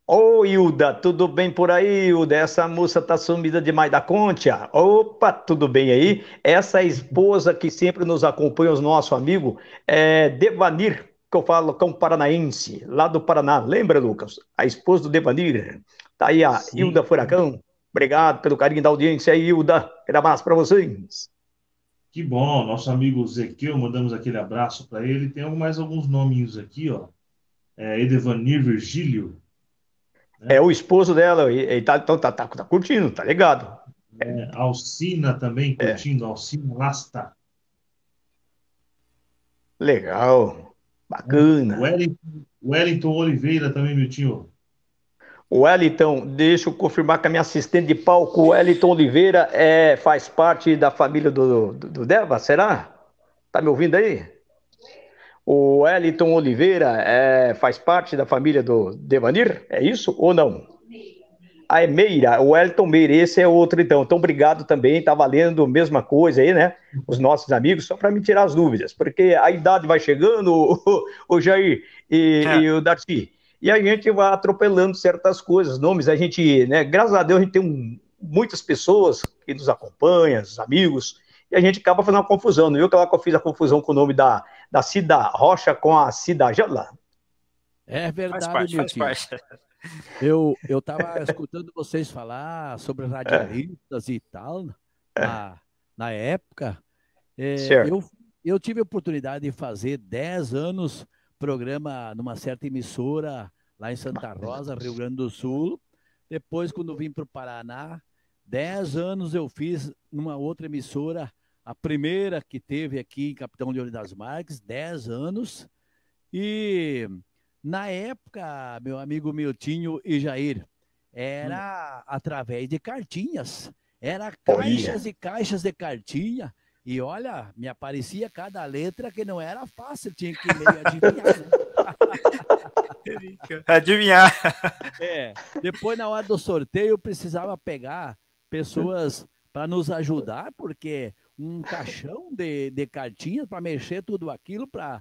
Ô, Hilda, tudo bem por aí, Hilda? Essa moça tá sumida demais da concha. Opa, tudo bem aí? Essa esposa que sempre nos acompanha, o nosso amigo, é Devanir, que eu falo que é um paranaense, lá do Paraná. Lembra, Lucas? A esposa do Devanir. Tá aí a Sim. Hilda Furacão. Obrigado pelo carinho da audiência aí, Hilda. Um abraço para vocês. Que bom, nosso amigo Zequeu, mandamos aquele abraço para ele. Tem mais alguns nominhos aqui, ó. É, Edevanir Virgílio. Né? É o esposo dela, tá, então tá, tá, tá, curtindo, tá ligado. É, Alcina também é. curtindo, é. Alcina Lasta. Legal, bacana. Wellington, Wellington Oliveira também, meu tio. Wellington, deixa eu confirmar que a minha assistente de palco, Wellington Oliveira, é, faz parte da família do, do, do Deva, será? Tá me ouvindo aí? O Wellington Oliveira é, faz parte da família do Devanir, é isso ou não? A Meira, o Wellington Meira, esse é outro então. Então, obrigado também, tá valendo a mesma coisa aí, né? Os nossos amigos, só para me tirar as dúvidas, porque a idade vai chegando, o, o Jair e, é. e o Darcy e a gente vai atropelando certas coisas, nomes. A gente, né, graças a Deus, a gente tem um, muitas pessoas que nos acompanham, amigos, e a gente acaba fazendo uma confusão. Não viu que lá que eu fiz a confusão com o nome da, da Cida Rocha com a Cida Jala? É verdade, faz parte, faz parte. Eu, eu estava escutando vocês falar sobre radialistas e tal, na, é. na época. É, eu, eu tive a oportunidade de fazer 10 anos programa numa certa emissora lá em Santa Rosa, Rio Grande do Sul. Depois, quando vim para o Paraná, dez anos eu fiz numa outra emissora, a primeira que teve aqui em Capitão de Olho das Marques, dez anos. E na época, meu amigo Miltinho e Jair, era hum. através de cartinhas. Era caixas Olha. e caixas de cartinha e olha, me aparecia cada letra que não era fácil, tinha que meio adivinhar. Né? adivinhar. É. Depois, na hora do sorteio, eu precisava pegar pessoas para nos ajudar, porque um caixão de, de cartinhas para mexer tudo aquilo para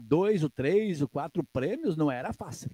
dois, ou três, ou quatro prêmios não era fácil.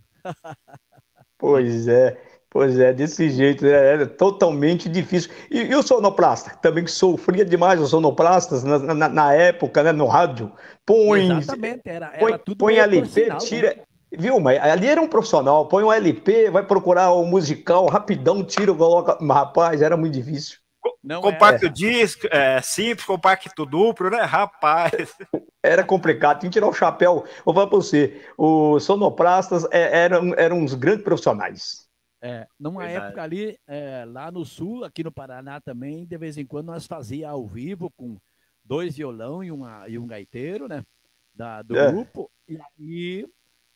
Pois é. Pois é, desse jeito, né? era totalmente difícil. E, e o sonoplasta, também que sofria demais os sonoplastas na, na, na época, né? no rádio. Põe, Exatamente, era, era põe, tudo põe LP, né? tira. Né? Viu, mas ali era um profissional, põe um LP, vai procurar o um musical, rapidão, tira, coloca. Mas, rapaz, era muito difícil. Não compacto era. disco, é, simples, compacto duplo, né? Rapaz. Era complicado, tinha que tirar o chapéu. Vou falar pra você, os sonoplastas é, eram, eram uns grandes profissionais. É, numa Verdade. época ali, é, lá no sul, aqui no Paraná também, de vez em quando nós fazia ao vivo com dois violão e, uma, e um gaiteiro, né? Da, do é. grupo. E aí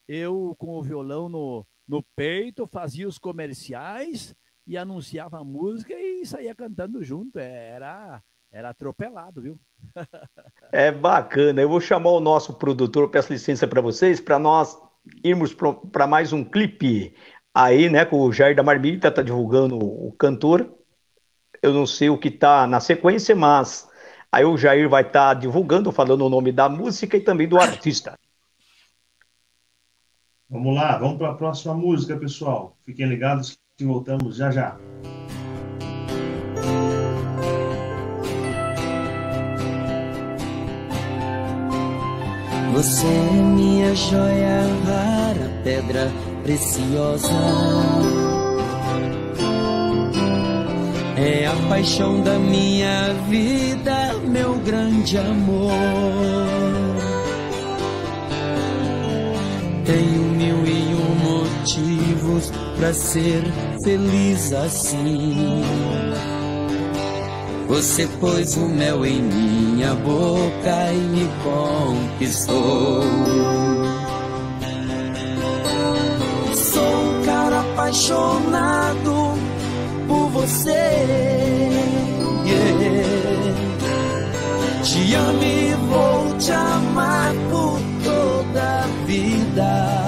eu, com o violão no, no peito, fazia os comerciais e anunciava a música e saía cantando junto. É, era, era atropelado, viu? é bacana. Eu vou chamar o nosso produtor, peço licença para vocês, para nós irmos para mais um clipe. Aí, né, com o Jair da Marmita tá divulgando o cantor. Eu não sei o que tá na sequência, mas aí o Jair vai estar tá divulgando, falando o nome da música e também do artista. Vamos lá, vamos para a próxima música, pessoal. Fiquem ligados que voltamos já já. Você é minha joia rara, pedra preciosa. É a paixão da minha vida, meu grande amor. Tenho mil e um motivos para ser feliz assim. Você pôs o mel em minha boca e me conquistou. apaixonado por você. Yeah. Te amo e vou te amar por toda a vida.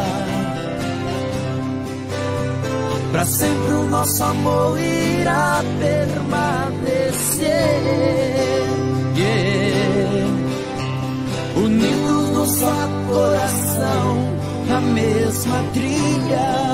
Pra sempre o nosso amor irá permanecer. Yeah. Unidos no só coração, na mesma trilha.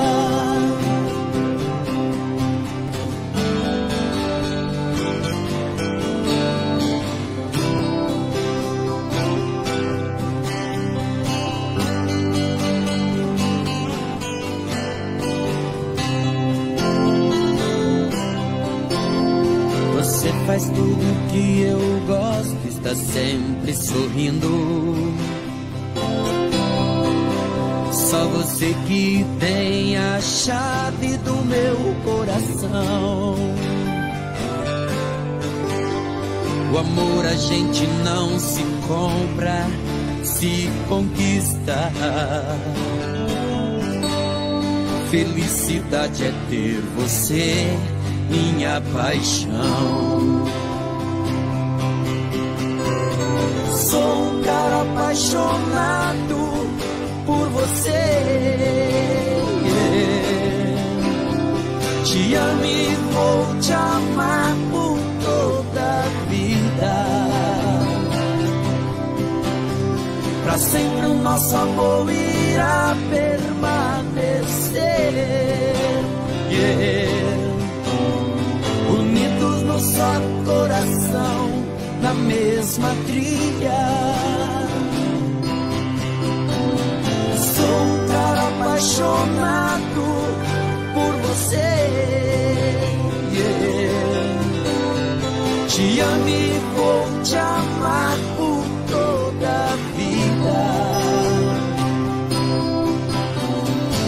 faz tudo que eu gosto, está sempre sorrindo. Só você que tem a chave do meu coração. O amor a gente não se compra, se conquista. Felicidade é ter você minha paixão. Sou um cara apaixonado por você. Te amo e vou te amar por toda a vida. Pra sempre o nosso amor irá permanecer. Yeah um só coração na mesma trilha. Sou um cara apaixonado por você. Te amo e vou te amar por toda a vida.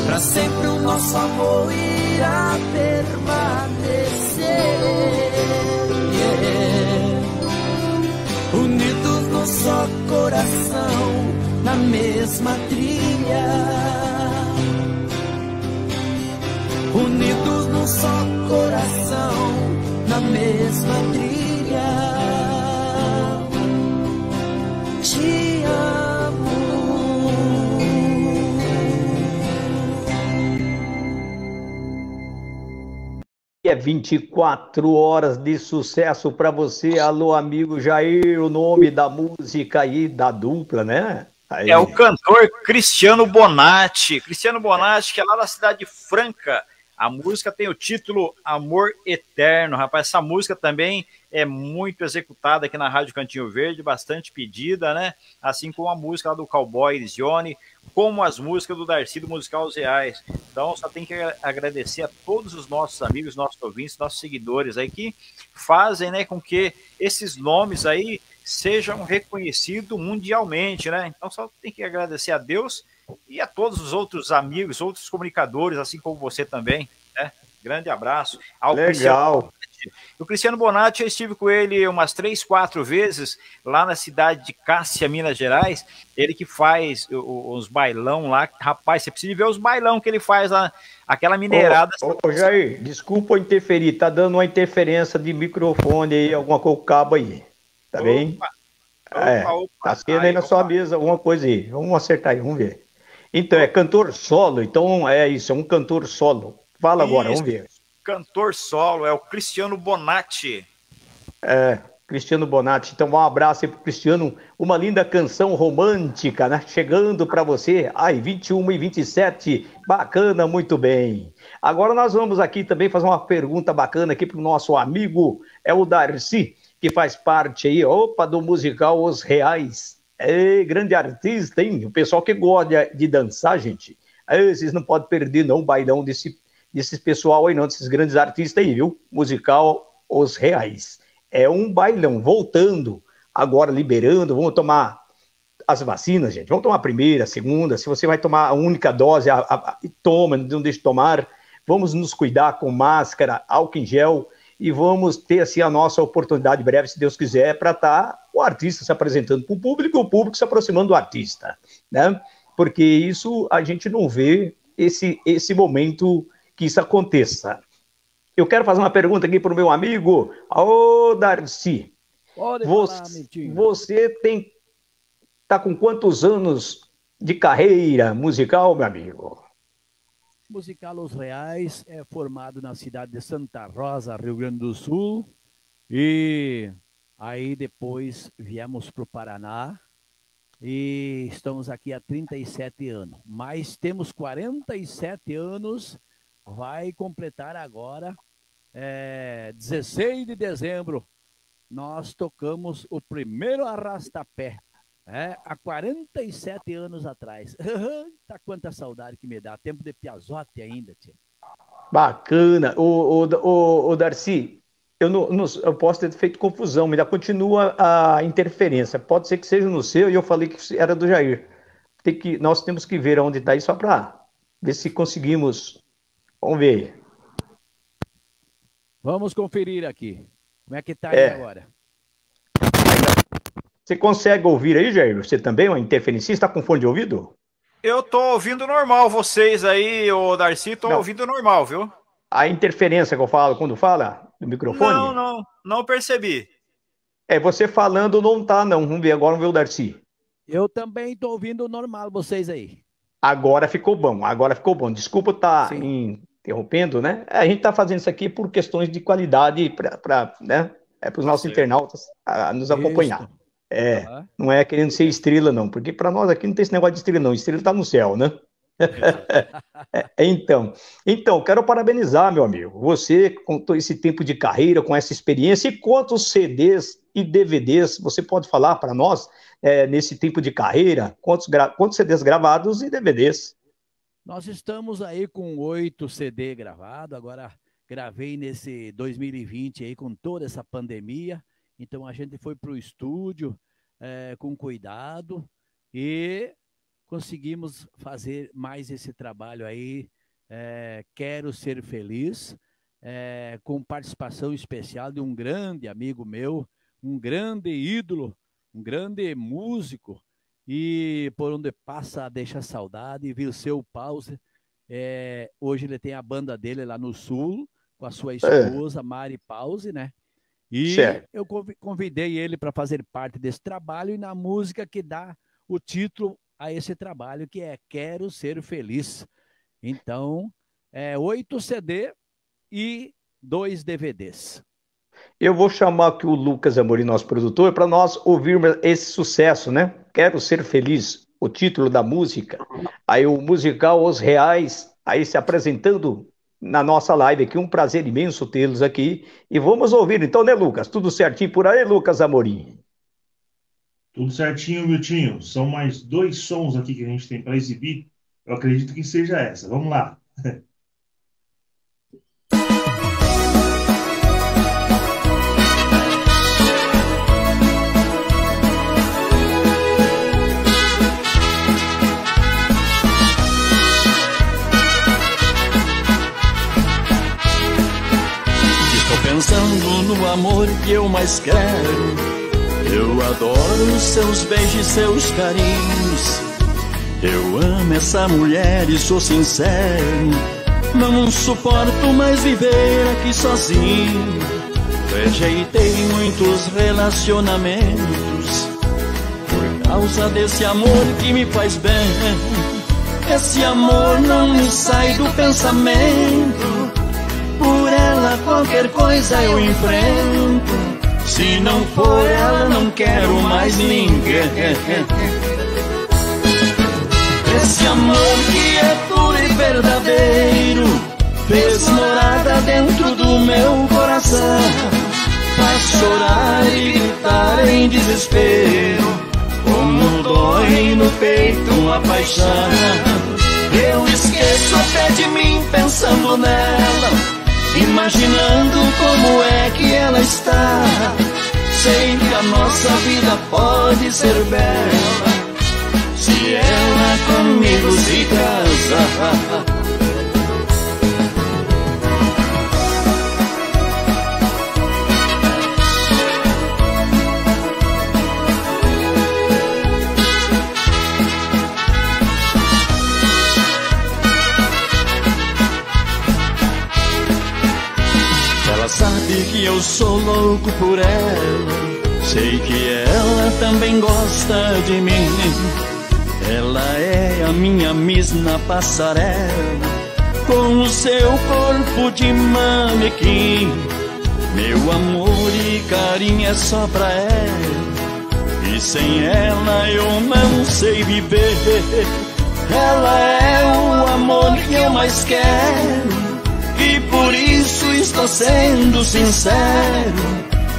Pra sempre o nosso amor irá permanecer. mesma trilha, unidos num só coração, na mesma trilha. Te amo. É 24 horas de sucesso para você, alô amigo Jair, o nome da música e da dupla, né? Aí. É o cantor Cristiano Bonatti. Cristiano Bonatti, que é lá da cidade Franca. A música tem o título Amor Eterno. Rapaz, essa música também é muito executada aqui na Rádio Cantinho Verde, bastante pedida, né? Assim como a música lá do Cowboy Zione, como as músicas do Darcy do Musical Os Reais. Então, só tem que agradecer a todos os nossos amigos, nossos ouvintes, nossos seguidores aí que fazem né, com que esses nomes aí sejam reconhecidos mundialmente, né? Então só tem que agradecer a Deus e a todos os outros amigos, outros comunicadores, assim como você também, né? Grande abraço. Ao Legal. Cristiano, o Cristiano Bonatti, eu estive com ele umas três, quatro vezes lá na cidade de Cássia, Minas Gerais. Ele que faz os bailão lá. Rapaz, você precisa ver os bailão que ele faz lá, aquela minerada. Ô, ô, ô Jair, desculpa interferir, tá dando uma interferência de microfone aí, alguma coisa, cabo aí. Tá opa, bem? Opa, ah, é, opa, tá sendo aí na sua mesa alguma coisa aí. Vamos acertar aí, vamos ver. Então, é cantor solo, então é isso, é um cantor solo. Fala isso, agora, vamos ver. Cantor solo, é o Cristiano Bonatti. É, Cristiano Bonatti. Então, um abraço aí pro Cristiano. Uma linda canção romântica, né? Chegando para você, ai, 21 e 27. Bacana, muito bem. Agora nós vamos aqui também fazer uma pergunta bacana aqui pro nosso amigo, é o Darcy que faz parte aí, opa, do musical Os Reais. É, grande artista, hein? O pessoal que gosta de dançar, gente. É, vocês não podem perder, não, o bailão desse, desse pessoal aí, não, desses grandes artistas aí, viu? Musical Os Reais. É um bailão, voltando, agora liberando, vamos tomar as vacinas, gente. Vamos tomar a primeira, a segunda. Se você vai tomar a única dose, a, a, a, toma, não deixe de tomar. Vamos nos cuidar com máscara, álcool em gel e vamos ter assim a nossa oportunidade breve, se Deus quiser, para estar tá o artista se apresentando para o público, o público se aproximando do artista, né? Porque isso a gente não vê esse esse momento que isso aconteça. Eu quero fazer uma pergunta aqui para o meu amigo, ô Darcy. Pode você, falar, você tem tá com quantos anos de carreira musical, meu amigo? Musical Os Reais é formado na cidade de Santa Rosa, Rio Grande do Sul. E aí depois viemos para o Paraná e estamos aqui há 37 anos. Mas temos 47 anos, vai completar agora, é, 16 de dezembro, nós tocamos o primeiro arrastapé é, há 47 anos atrás. tá quanta saudade que me dá. Tempo de Piazote ainda, tia. Bacana. O, o, o, o Darcy, eu, não, não, eu posso ter feito confusão, mas ainda continua a interferência. Pode ser que seja no seu e eu falei que era do Jair. Tem que, nós temos que ver onde está aí só para ver se conseguimos. Vamos ver aí. Vamos conferir aqui. Como é que está é. aí agora? Você consegue ouvir aí, Jair? Você também é um interferencista? Está com fone de ouvido? Eu tô ouvindo normal vocês aí, o Darcy, tô não. ouvindo normal, viu? A interferência que eu falo quando fala no microfone? Não, não, não percebi. É, você falando não tá, não. Vamos ver agora, vamos ver o Darcy. Eu também tô ouvindo normal vocês aí. Agora ficou bom, agora ficou bom. Desculpa estar tá interrompendo, né? É, a gente tá fazendo isso aqui por questões de qualidade para né? é para os nossos internautas a, a nos acompanhar. Isso. É, ah. não é querendo ser estrela, não, porque para nós aqui não tem esse negócio de estrela, não. Estrela está no céu, né? É, então, então, quero parabenizar, meu amigo, você com todo esse tempo de carreira, com essa experiência, e quantos CDs e DVDs você pode falar para nós é, nesse tempo de carreira? Quantos, quantos CDs gravados e DVDs? Nós estamos aí com oito CD gravado, agora gravei nesse 2020 aí com toda essa pandemia, então a gente foi para o estúdio é, com cuidado e conseguimos fazer mais esse trabalho aí. É, quero ser feliz, é, com participação especial de um grande amigo meu, um grande ídolo, um grande músico, e por onde passa deixa saudade, Viu seu Pause. É, hoje ele tem a banda dele lá no sul, com a sua é. esposa, Mari Pause, né? E certo. eu convidei ele para fazer parte desse trabalho e na música que dá o título a esse trabalho, que é Quero Ser Feliz. Então, é oito CD e dois DVDs. Eu vou chamar aqui o Lucas Amorim, nosso produtor, para nós ouvirmos esse sucesso, né? Quero Ser Feliz, o título da música. Aí o musical Os Reais, aí se apresentando na nossa live aqui. Um prazer imenso tê-los aqui. E vamos ouvir então, né, Lucas? Tudo certinho por aí, Lucas Amorim? Tudo certinho, Miltinho. São mais dois sons aqui que a gente tem para exibir. Eu acredito que seja essa. Vamos lá. Pensando no amor que eu mais quero. Eu adoro seus beijos, seus carinhos. Eu amo essa mulher e sou sincero. Não suporto mais viver aqui sozinho. Rejeitei muitos relacionamentos por causa desse amor que me faz bem. Esse amor não me sai do pensamento qualquer coisa eu enfrento. Se não for ela, não quero mais ninguém. Esse amor que é puro e verdadeiro fez morada dentro do meu coração. Faz chorar e gritar em desespero, como dói no peito a paixão. Eu esqueço até de mim pensando nela imaginando como é que ela está. Sei que a nossa vida pode ser bela se ela comigo se casar. que eu sou louco por ela. Sei que ela também gosta de mim. Ela é a minha misna passarela, com o seu corpo de manequim. Meu amor e carinho é só pra ela, e sem ela eu não sei viver. Ela é o amor que eu mais quero, e por isso sendo sincero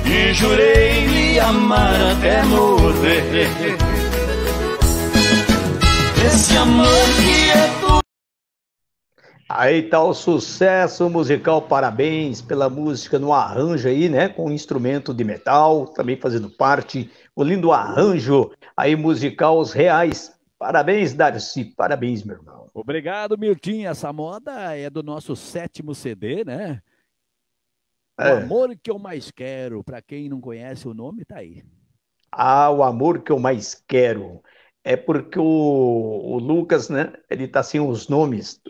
e jurei lhe amar até morrer. Esse amor que é tu. Aí tá o sucesso musical, parabéns pela música no arranjo aí, né? Com um instrumento de metal, também fazendo parte, o lindo arranjo aí musical, os reais. Parabéns, Darcy, parabéns, meu irmão. Obrigado, Miltinho. Essa moda é do nosso sétimo CD, né? É. O Amor que eu mais quero, para quem não conhece o nome, tá aí. Ah, o amor que eu mais quero. É porque o, o Lucas, né, ele tá sem os nomes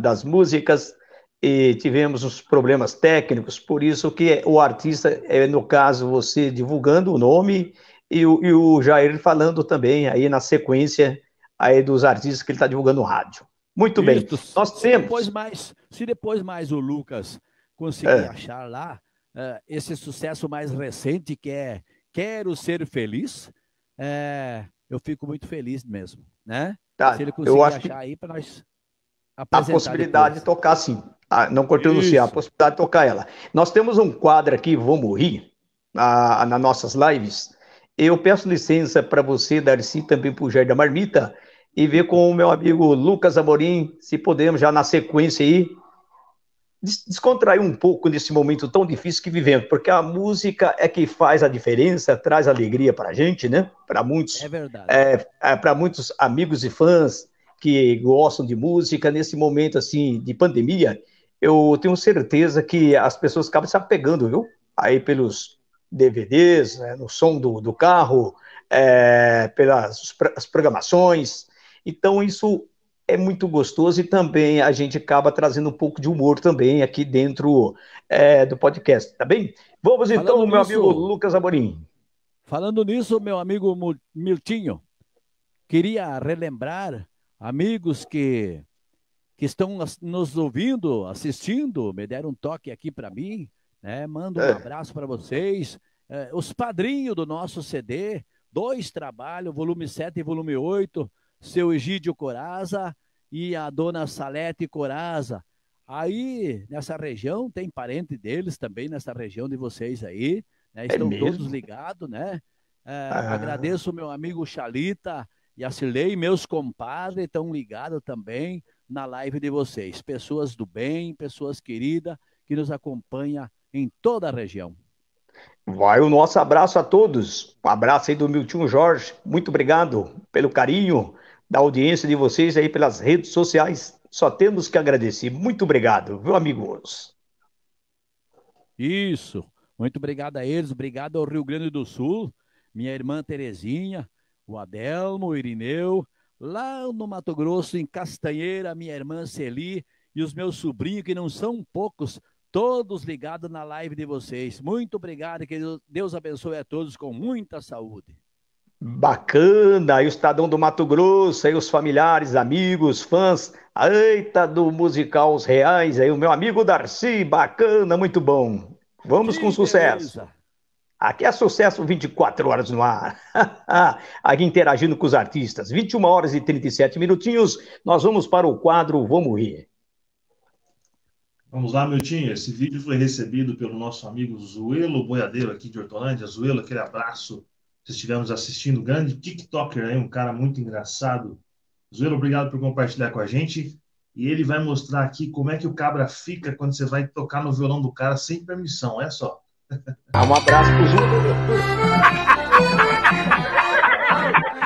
das músicas e tivemos uns problemas técnicos, por isso que o artista, é no caso você divulgando o nome e o, e o Jair falando também aí na sequência aí dos artistas que ele está divulgando no rádio. Muito Isso. bem. Nós temos. Se depois mais, se depois mais o Lucas consegui é. achar lá uh, esse sucesso mais recente que é Quero Ser Feliz. É, eu fico muito feliz mesmo, né? Tá, Se ele conseguir eu acho achar aí para nós a possibilidade depois. de tocar sim. Ah, não cortei o Luciano, a possibilidade de tocar ela. Nós temos um quadro aqui, vou morrer na, nas nossas lives. Eu peço licença para você, Darcy, também para o Jair da Marmita, e ver com o meu amigo Lucas Amorim, se podemos já na sequência aí, descontrair um pouco nesse momento tão difícil que vivemos, porque a música é que faz a diferença, traz alegria para a gente, né? Para muitos, é verdade. É, é, para muitos amigos e fãs que gostam de música nesse momento assim de pandemia, eu tenho certeza que as pessoas acabam se apegando, viu? Aí pelos DVDs, né? no som do, do carro, é, pelas as programações. Então isso é muito gostoso e também a gente acaba trazendo um pouco de humor também aqui dentro é, do podcast, tá bem? Vamos Falando então, meu nisso, amigo Lucas Amorim. Falando nisso, meu amigo Miltinho, queria relembrar amigos que que estão nos ouvindo, assistindo, me deram um toque aqui para mim, né? Mando um é. abraço para vocês, é, os padrinhos do nosso CD, dois trabalhos, volume 7 e volume 8, seu Egídio Coraza e a dona Salete Coraza. Aí, nessa região, tem parente deles também, nessa região de vocês aí, né? É estão é todos ligados, né? É, ah. Agradeço meu amigo Chalita e a Cilei, meus compadres estão ligados também na live de vocês. Pessoas do bem, pessoas queridas, que nos acompanham em toda a região. Vai o nosso abraço a todos. Um abraço aí do tio Jorge. Muito obrigado pelo carinho, da audiência de vocês aí pelas redes sociais. Só temos que agradecer. Muito obrigado, viu, amigos? Isso. Muito obrigado a eles, obrigado ao Rio Grande do Sul, minha irmã Terezinha, o Adelmo, o Irineu, lá no Mato Grosso, em Castanheira, minha irmã Celi e os meus sobrinhos, que não são poucos, todos ligados na live de vocês. Muito obrigado, que Deus abençoe a todos com muita saúde. Bacana, aí o Estadão do Mato Grosso, aí os familiares, amigos, fãs, eita, do musical Os Reais, aí o meu amigo Darcy, bacana, muito bom. Vamos que com sucesso. Aqui é sucesso 24 horas no ar. Aqui interagindo com os artistas. 21 horas e 37 minutinhos, nós vamos para o quadro Vamos Rir. Vamos lá, Miltinho. Esse vídeo foi recebido pelo nosso amigo Zuelo Boiadeiro aqui de Hortolândia. Zuelo, aquele abraço se estivermos assistindo, um grande TikToker, aí, um cara muito engraçado. Zuelo, obrigado por compartilhar com a gente. E ele vai mostrar aqui como é que o cabra fica quando você vai tocar no violão do cara sem permissão, é só. Ah, um abraço pro Zuelo.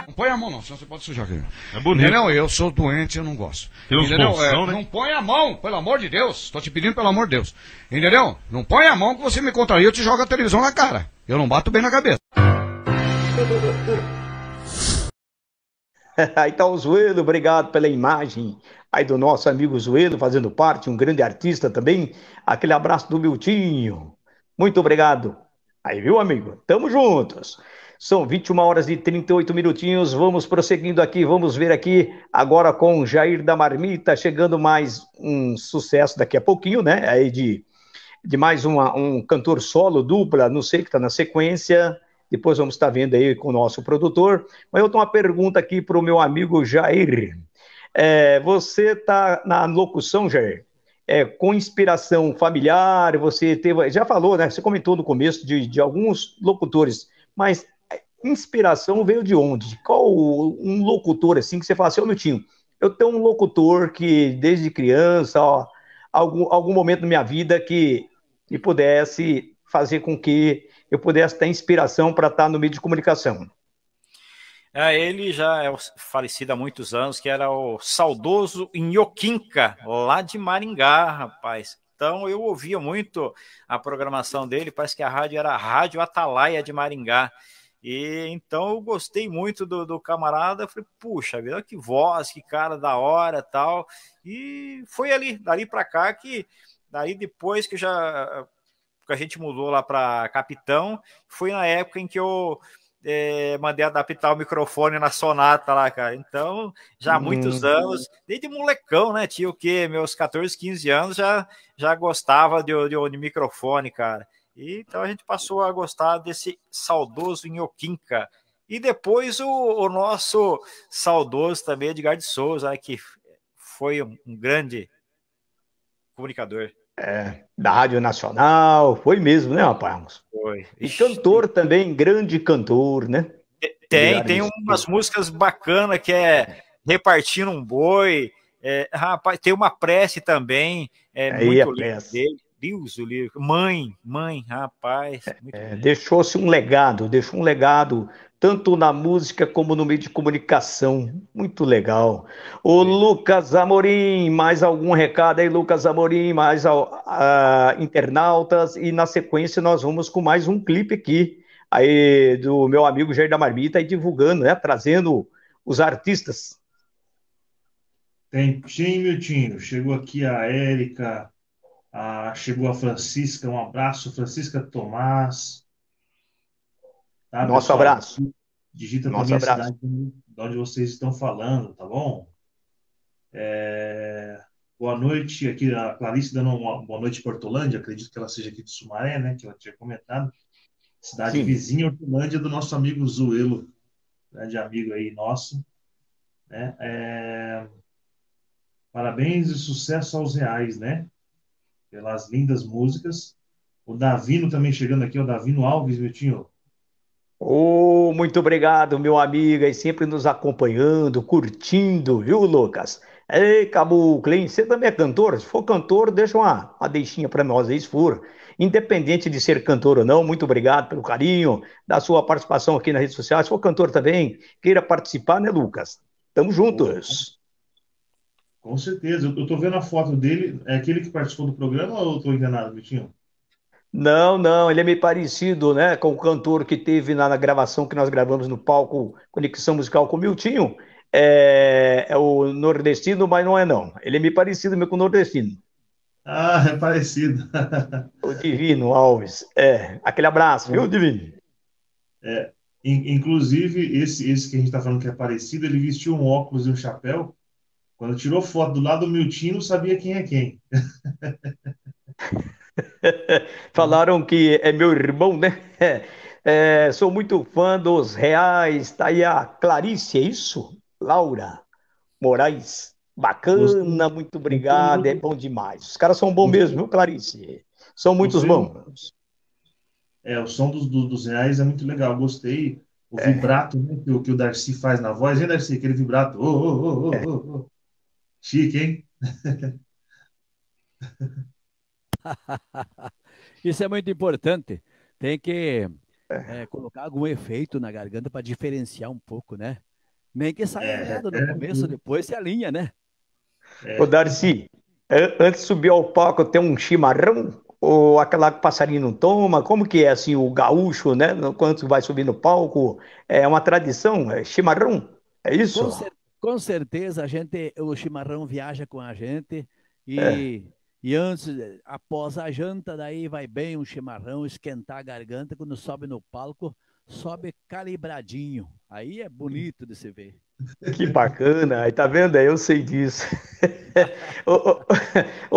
Não põe a mão não, senão você pode sujar aqui. É bonito. Não, eu sou doente, eu não gosto. Tem Entendeu? Função, é, né? Não põe a mão, pelo amor de Deus. Tô te pedindo pelo amor de Deus. Entendeu? Não põe a mão que você me contraria, eu te jogo a televisão na cara. Eu não bato bem na cabeça aí tá o Zuelo, obrigado pela imagem aí do nosso amigo Zuelo fazendo parte, um grande artista também. Aquele abraço do Miltinho. Muito obrigado. Aí, viu, amigo? Tamo juntos. São 21 horas e 38 minutinhos. Vamos prosseguindo aqui, vamos ver aqui agora com Jair da Marmita, chegando mais um sucesso daqui a pouquinho, né? Aí de, de mais uma, um cantor solo, dupla, não sei que tá na sequência. Depois vamos estar vendo aí com o nosso produtor. Mas eu tenho uma pergunta aqui para o meu amigo Jair. É, você está na locução, Jair? É, com inspiração familiar, você teve. Já falou, né? Você comentou no começo de, de alguns locutores, mas inspiração veio de onde? Qual um locutor assim que você fala assim, ô Miltinho, eu tenho um locutor que desde criança, ó, algum, algum momento da minha vida que me pudesse fazer com que eu pudesse ter inspiração para estar tá no meio de comunicação. É, ele já é falecido há muitos anos, que era o saudoso Nhoquinca, lá de Maringá, rapaz. Então eu ouvia muito a programação dele, parece que a rádio era a Rádio Atalaia de Maringá. E então eu gostei muito do, do camarada, falei, puxa vida, que voz, que cara da hora, tal. E foi ali, dali para cá que daí depois que já porque a gente mudou lá para Capitão. Foi na época em que eu é, mandei adaptar o microfone na Sonata lá, cara. Então, já há muitos hum. anos, desde molecão, né? Tinha o quê? Meus 14, 15 anos já, já gostava de, de, de microfone, cara. E, então a gente passou a gostar desse saudoso Nhoquinca. E depois o, o, nosso saudoso também, Edgar de Souza, que foi um, um grande comunicador. É, da Rádio Nacional, foi mesmo, né, rapaz? Foi. E cantor também, grande cantor, né? Tem, tem umas músicas bacanas que é Repartindo um Boi, é, rapaz, tem uma prece também, é Aí muito a prece. dele. Deus, o livro. Mãe, mãe, rapaz. É, é deixou-se um legado, deixou um legado tanto na música como no meio de comunicação. Muito legal. O Sim. Lucas Amorim, mais algum recado aí, Lucas Amorim, mais ao, a, internautas, e na sequência nós vamos com mais um clipe aqui, aí do meu amigo Jair da Marmita, aí divulgando, né, trazendo os artistas. Tem meu tinho, chegou aqui a Érica, a, chegou a Francisca, um abraço, Francisca Tomás, Tá, Nosso pessoal? abraço. Digita Nosso também abraço. a cidade de onde vocês estão falando, tá bom? É... Boa noite, aqui a Clarice dando uma boa noite para Hortolândia, acredito que ela seja aqui de Sumaré, né, que ela tinha comentado. Cidade Sim. vizinha, Hortolândia, do nosso amigo Zuelo, grande amigo aí nosso. Né? É... Parabéns e sucesso aos reais, né? Pelas lindas músicas. O Davino também chegando aqui, o Davino Alves, meu tio. Oh, muito obrigado, meu amigo, e sempre nos acompanhando, curtindo, viu, Lucas? Ei, Cabo hein? Você também é cantor? Se for cantor, deixa uma, uma deixinha para nós aí, se for. Independente de ser cantor ou não, muito obrigado pelo carinho da sua participação aqui nas redes sociais. Se for cantor também, queira participar, né, Lucas? Tamo juntos. Com certeza. Eu tô vendo a foto dele. É aquele que participou do programa ou eu tô enganado, Vitinho? Não, não, ele é meio parecido, né, com o cantor que teve na, na gravação que nós gravamos no palco Conexão Musical com o Miltinho. É, é o nordestino, mas não é não. Ele é meio parecido meio com o nordestino. Ah, é parecido. o Divino Alves. É, aquele abraço, viu, hum. Divino? É, inclusive, esse, esse que a gente está falando que é parecido, ele vestiu um óculos e um chapéu. Quando tirou foto do lado do Miltinho, não sabia quem é quem. Falaram que é meu irmão, né? É, sou muito fã dos reais. Tá aí a Clarice, é isso? Laura Moraes. Bacana, muito obrigado, é bom demais. Os caras são bons mesmo, viu, Clarice? São muitos bons. É, o som dos, dos, dos reais é muito legal, gostei. O é. vibrato né, que, que, o Darcy faz na voz, hein, Darcy? Aquele vibrato. Oh, oh, oh, oh, oh. Chique, hein? Isso é muito importante. Tem que é. É, colocar algum efeito na garganta para diferenciar um pouco, né? Nem que saia é, errado no é. começo, depois se alinha, né? É. Ô, Darcy, antes de subir ao palco, tem um chimarrão? Ou aquela que o passarinho não toma? Como que é assim, o gaúcho, né? Quando vai subir no palco? É uma tradição? É chimarrão? É isso? Com, cer com certeza, a gente, o chimarrão viaja com a gente e é. E antes, após a janta, daí vai bem um chimarrão, esquentar a garganta. Quando sobe no palco, sobe calibradinho. Aí é bonito de se ver. Que bacana, aí tá vendo? É, eu sei disso. ô, ô,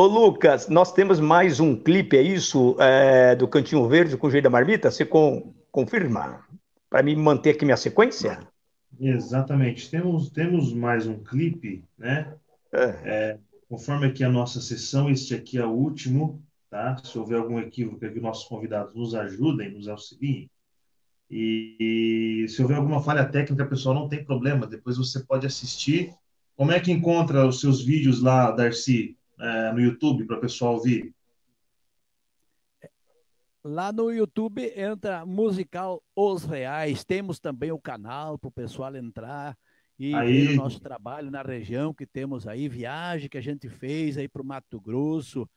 ô, Lucas, nós temos mais um clipe, é isso? É, do Cantinho Verde com o Jeito da Marmita? Você com, confirma? Para me manter aqui minha sequência? Exatamente. Temos, temos mais um clipe, né? É. É, Conforme aqui a nossa sessão, este aqui é o último, tá? Se houver algum equívoco aqui, nossos convidados nos ajudem, nos auxiliem. E, e se houver alguma falha técnica, pessoal, não tem problema. Depois você pode assistir. Como é que encontra os seus vídeos lá, Darcy, é, no YouTube, para o pessoal ouvir? Lá no YouTube entra Musical Os Reais. Temos também o canal para o pessoal entrar e aí... o nosso trabalho na região que temos aí, viagem que a gente fez aí para o Mato Grosso,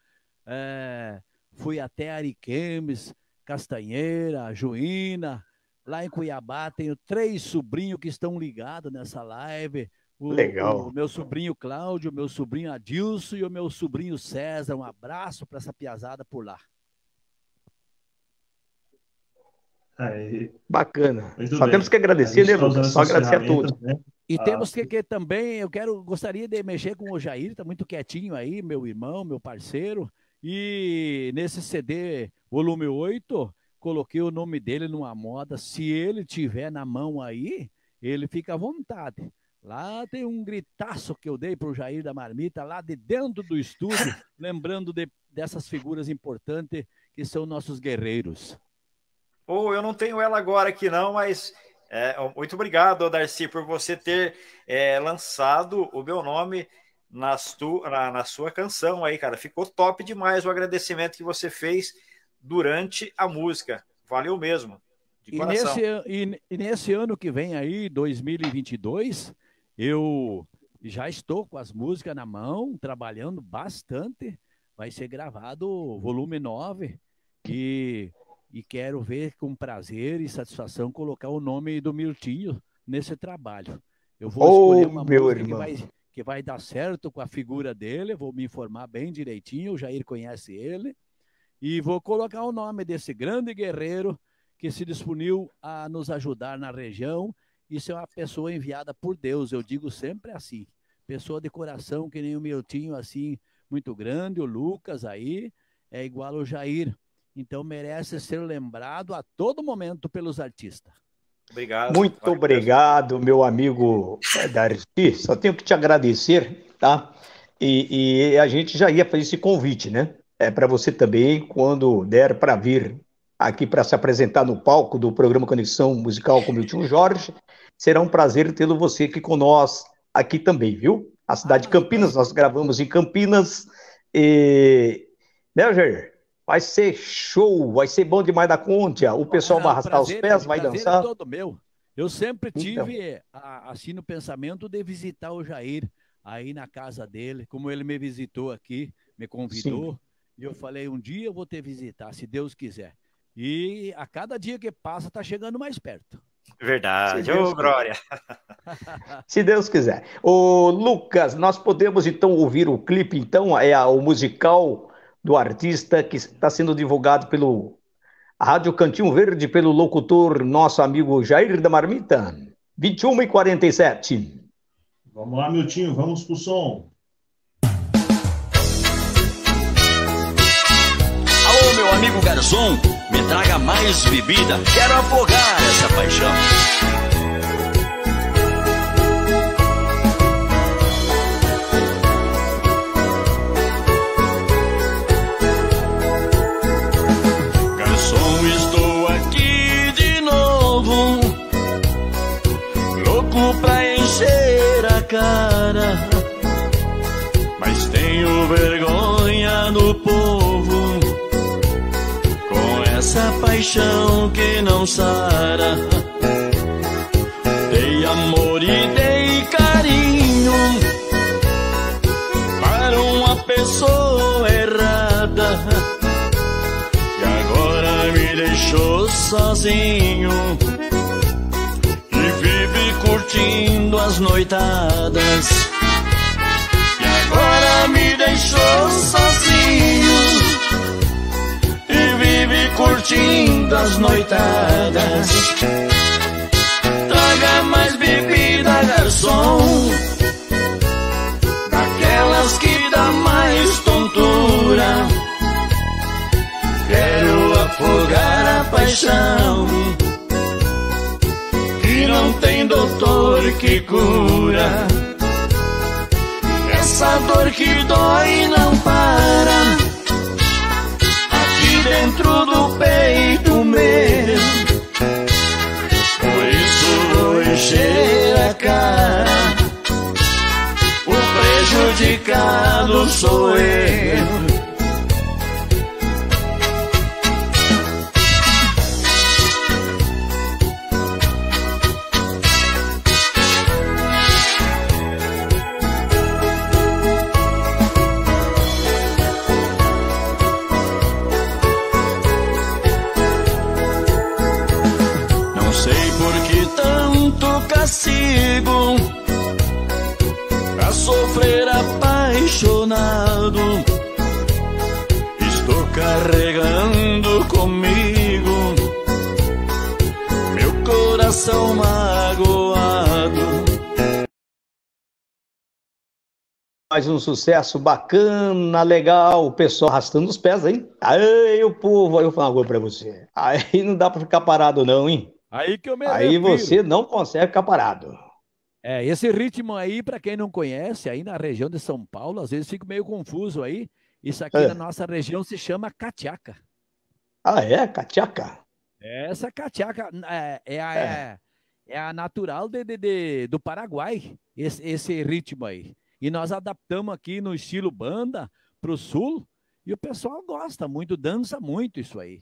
é, fui até Ariquemes, Castanheira, Juína, lá em Cuiabá tenho três sobrinhos que estão ligados nessa live. O, Legal. O meu sobrinho Cláudio, o meu sobrinho Adilson e o meu sobrinho César. Um abraço para essa piazada por lá. Aí. Bacana. Muito Só bem. temos que agradecer, né, Lucas? Só agradecer a todos. Né? E ah, temos que, que, também, eu quero gostaria de mexer com o Jair, tá muito quietinho aí, meu irmão, meu parceiro. E nesse CD, volume 8, coloquei o nome dele numa moda. Se ele tiver na mão aí, ele fica à vontade. Lá tem um gritaço que eu dei pro Jair da Marmita, lá de dentro do estúdio, lembrando de, dessas figuras importantes que são nossos guerreiros. Ou oh, eu não tenho ela agora aqui não, mas é, muito obrigado, Darcy, por você ter é, lançado o meu nome nas tu, na, na, sua canção aí, cara. Ficou top demais o agradecimento que você fez durante a música. Valeu mesmo. E nesse, e, e nesse ano que vem aí, 2022, eu já estou com as músicas na mão, trabalhando bastante. Vai ser gravado o volume 9, que e quero ver com prazer e satisfação colocar o nome do Miltinho nesse trabalho. Eu vou oh, escolher uma meu música que vai, que vai, dar certo com a figura dele, vou me informar bem direitinho, o Jair conhece ele, e vou colocar o nome desse grande guerreiro que se disponiu a nos ajudar na região. Isso é uma pessoa enviada por Deus, eu digo sempre assim. Pessoa de coração que nem o Miltinho, assim, muito grande, o Lucas aí, é igual o Jair então merece ser lembrado a todo momento pelos artistas. Obrigado. Muito obrigado, meu amigo Darcy. Só tenho que te agradecer, tá? E, e a gente já ia fazer esse convite, né? É para você também, quando der para vir aqui para se apresentar no palco do programa Conexão Musical com o meu tio Jorge, será um prazer tê-lo você aqui conosco aqui também, viu? A cidade de ah, Campinas, nós gravamos em Campinas. E... Né, Jair? Vai ser show, vai ser bom demais da conta. O pessoal ah, vai é arrastar prazer, os pés, é vai dançar. É todo meu. Eu sempre então. tive então. assim no pensamento de visitar o Jair aí na casa dele, como ele me visitou aqui, me convidou, Sim. e eu falei um dia eu vou te visitar, se Deus quiser. E a cada dia que passa está chegando mais perto. Verdade, ô Glória. Se Deus quiser. Ô Lucas, nós podemos então ouvir o clipe, então, é o musical do artista que está sendo divulgado pelo Rádio Cantinho Verde, pelo locutor nosso amigo Jair da Marmita. 21 e 47. Vamos lá, Miltinho, vamos pro som. Alô, meu amigo garçom, me traga mais bebida, quero afogar essa paixão. cara, mas tenho vergonha no povo com essa paixão que não sara. Dei amor e dei carinho para uma pessoa errada e agora me deixou sozinho curtindo as noitadas. E agora me deixou sozinho e vive curtindo as noitadas. Traga mais bebida, garçom. Daquelas que dá mais tontura. Quero afogar a paixão não tem doutor que cura. Essa dor que dói não para. Aqui dentro do peito meu. Por isso vou encher é a cara. O prejudicado sou eu. mais um sucesso bacana, legal, o pessoal arrastando os pés, hein? Aí o povo, aí eu falo ah, uma coisa pra você. Aí não dá pra ficar parado, não, hein? Aí que eu me Aí você não consegue ficar parado. É, esse ritmo aí, para quem não conhece, aí na região de São Paulo, às vezes fica meio confuso aí. Isso aqui é. na nossa região se chama catiaca. Ah, é? Catiaca? Essa catiaca é, é, a, é. é. é a natural de, de, de, do Paraguai, esse, esse ritmo aí. E nós adaptamos aqui no estilo banda para o sul. E o pessoal gosta muito, dança muito isso aí.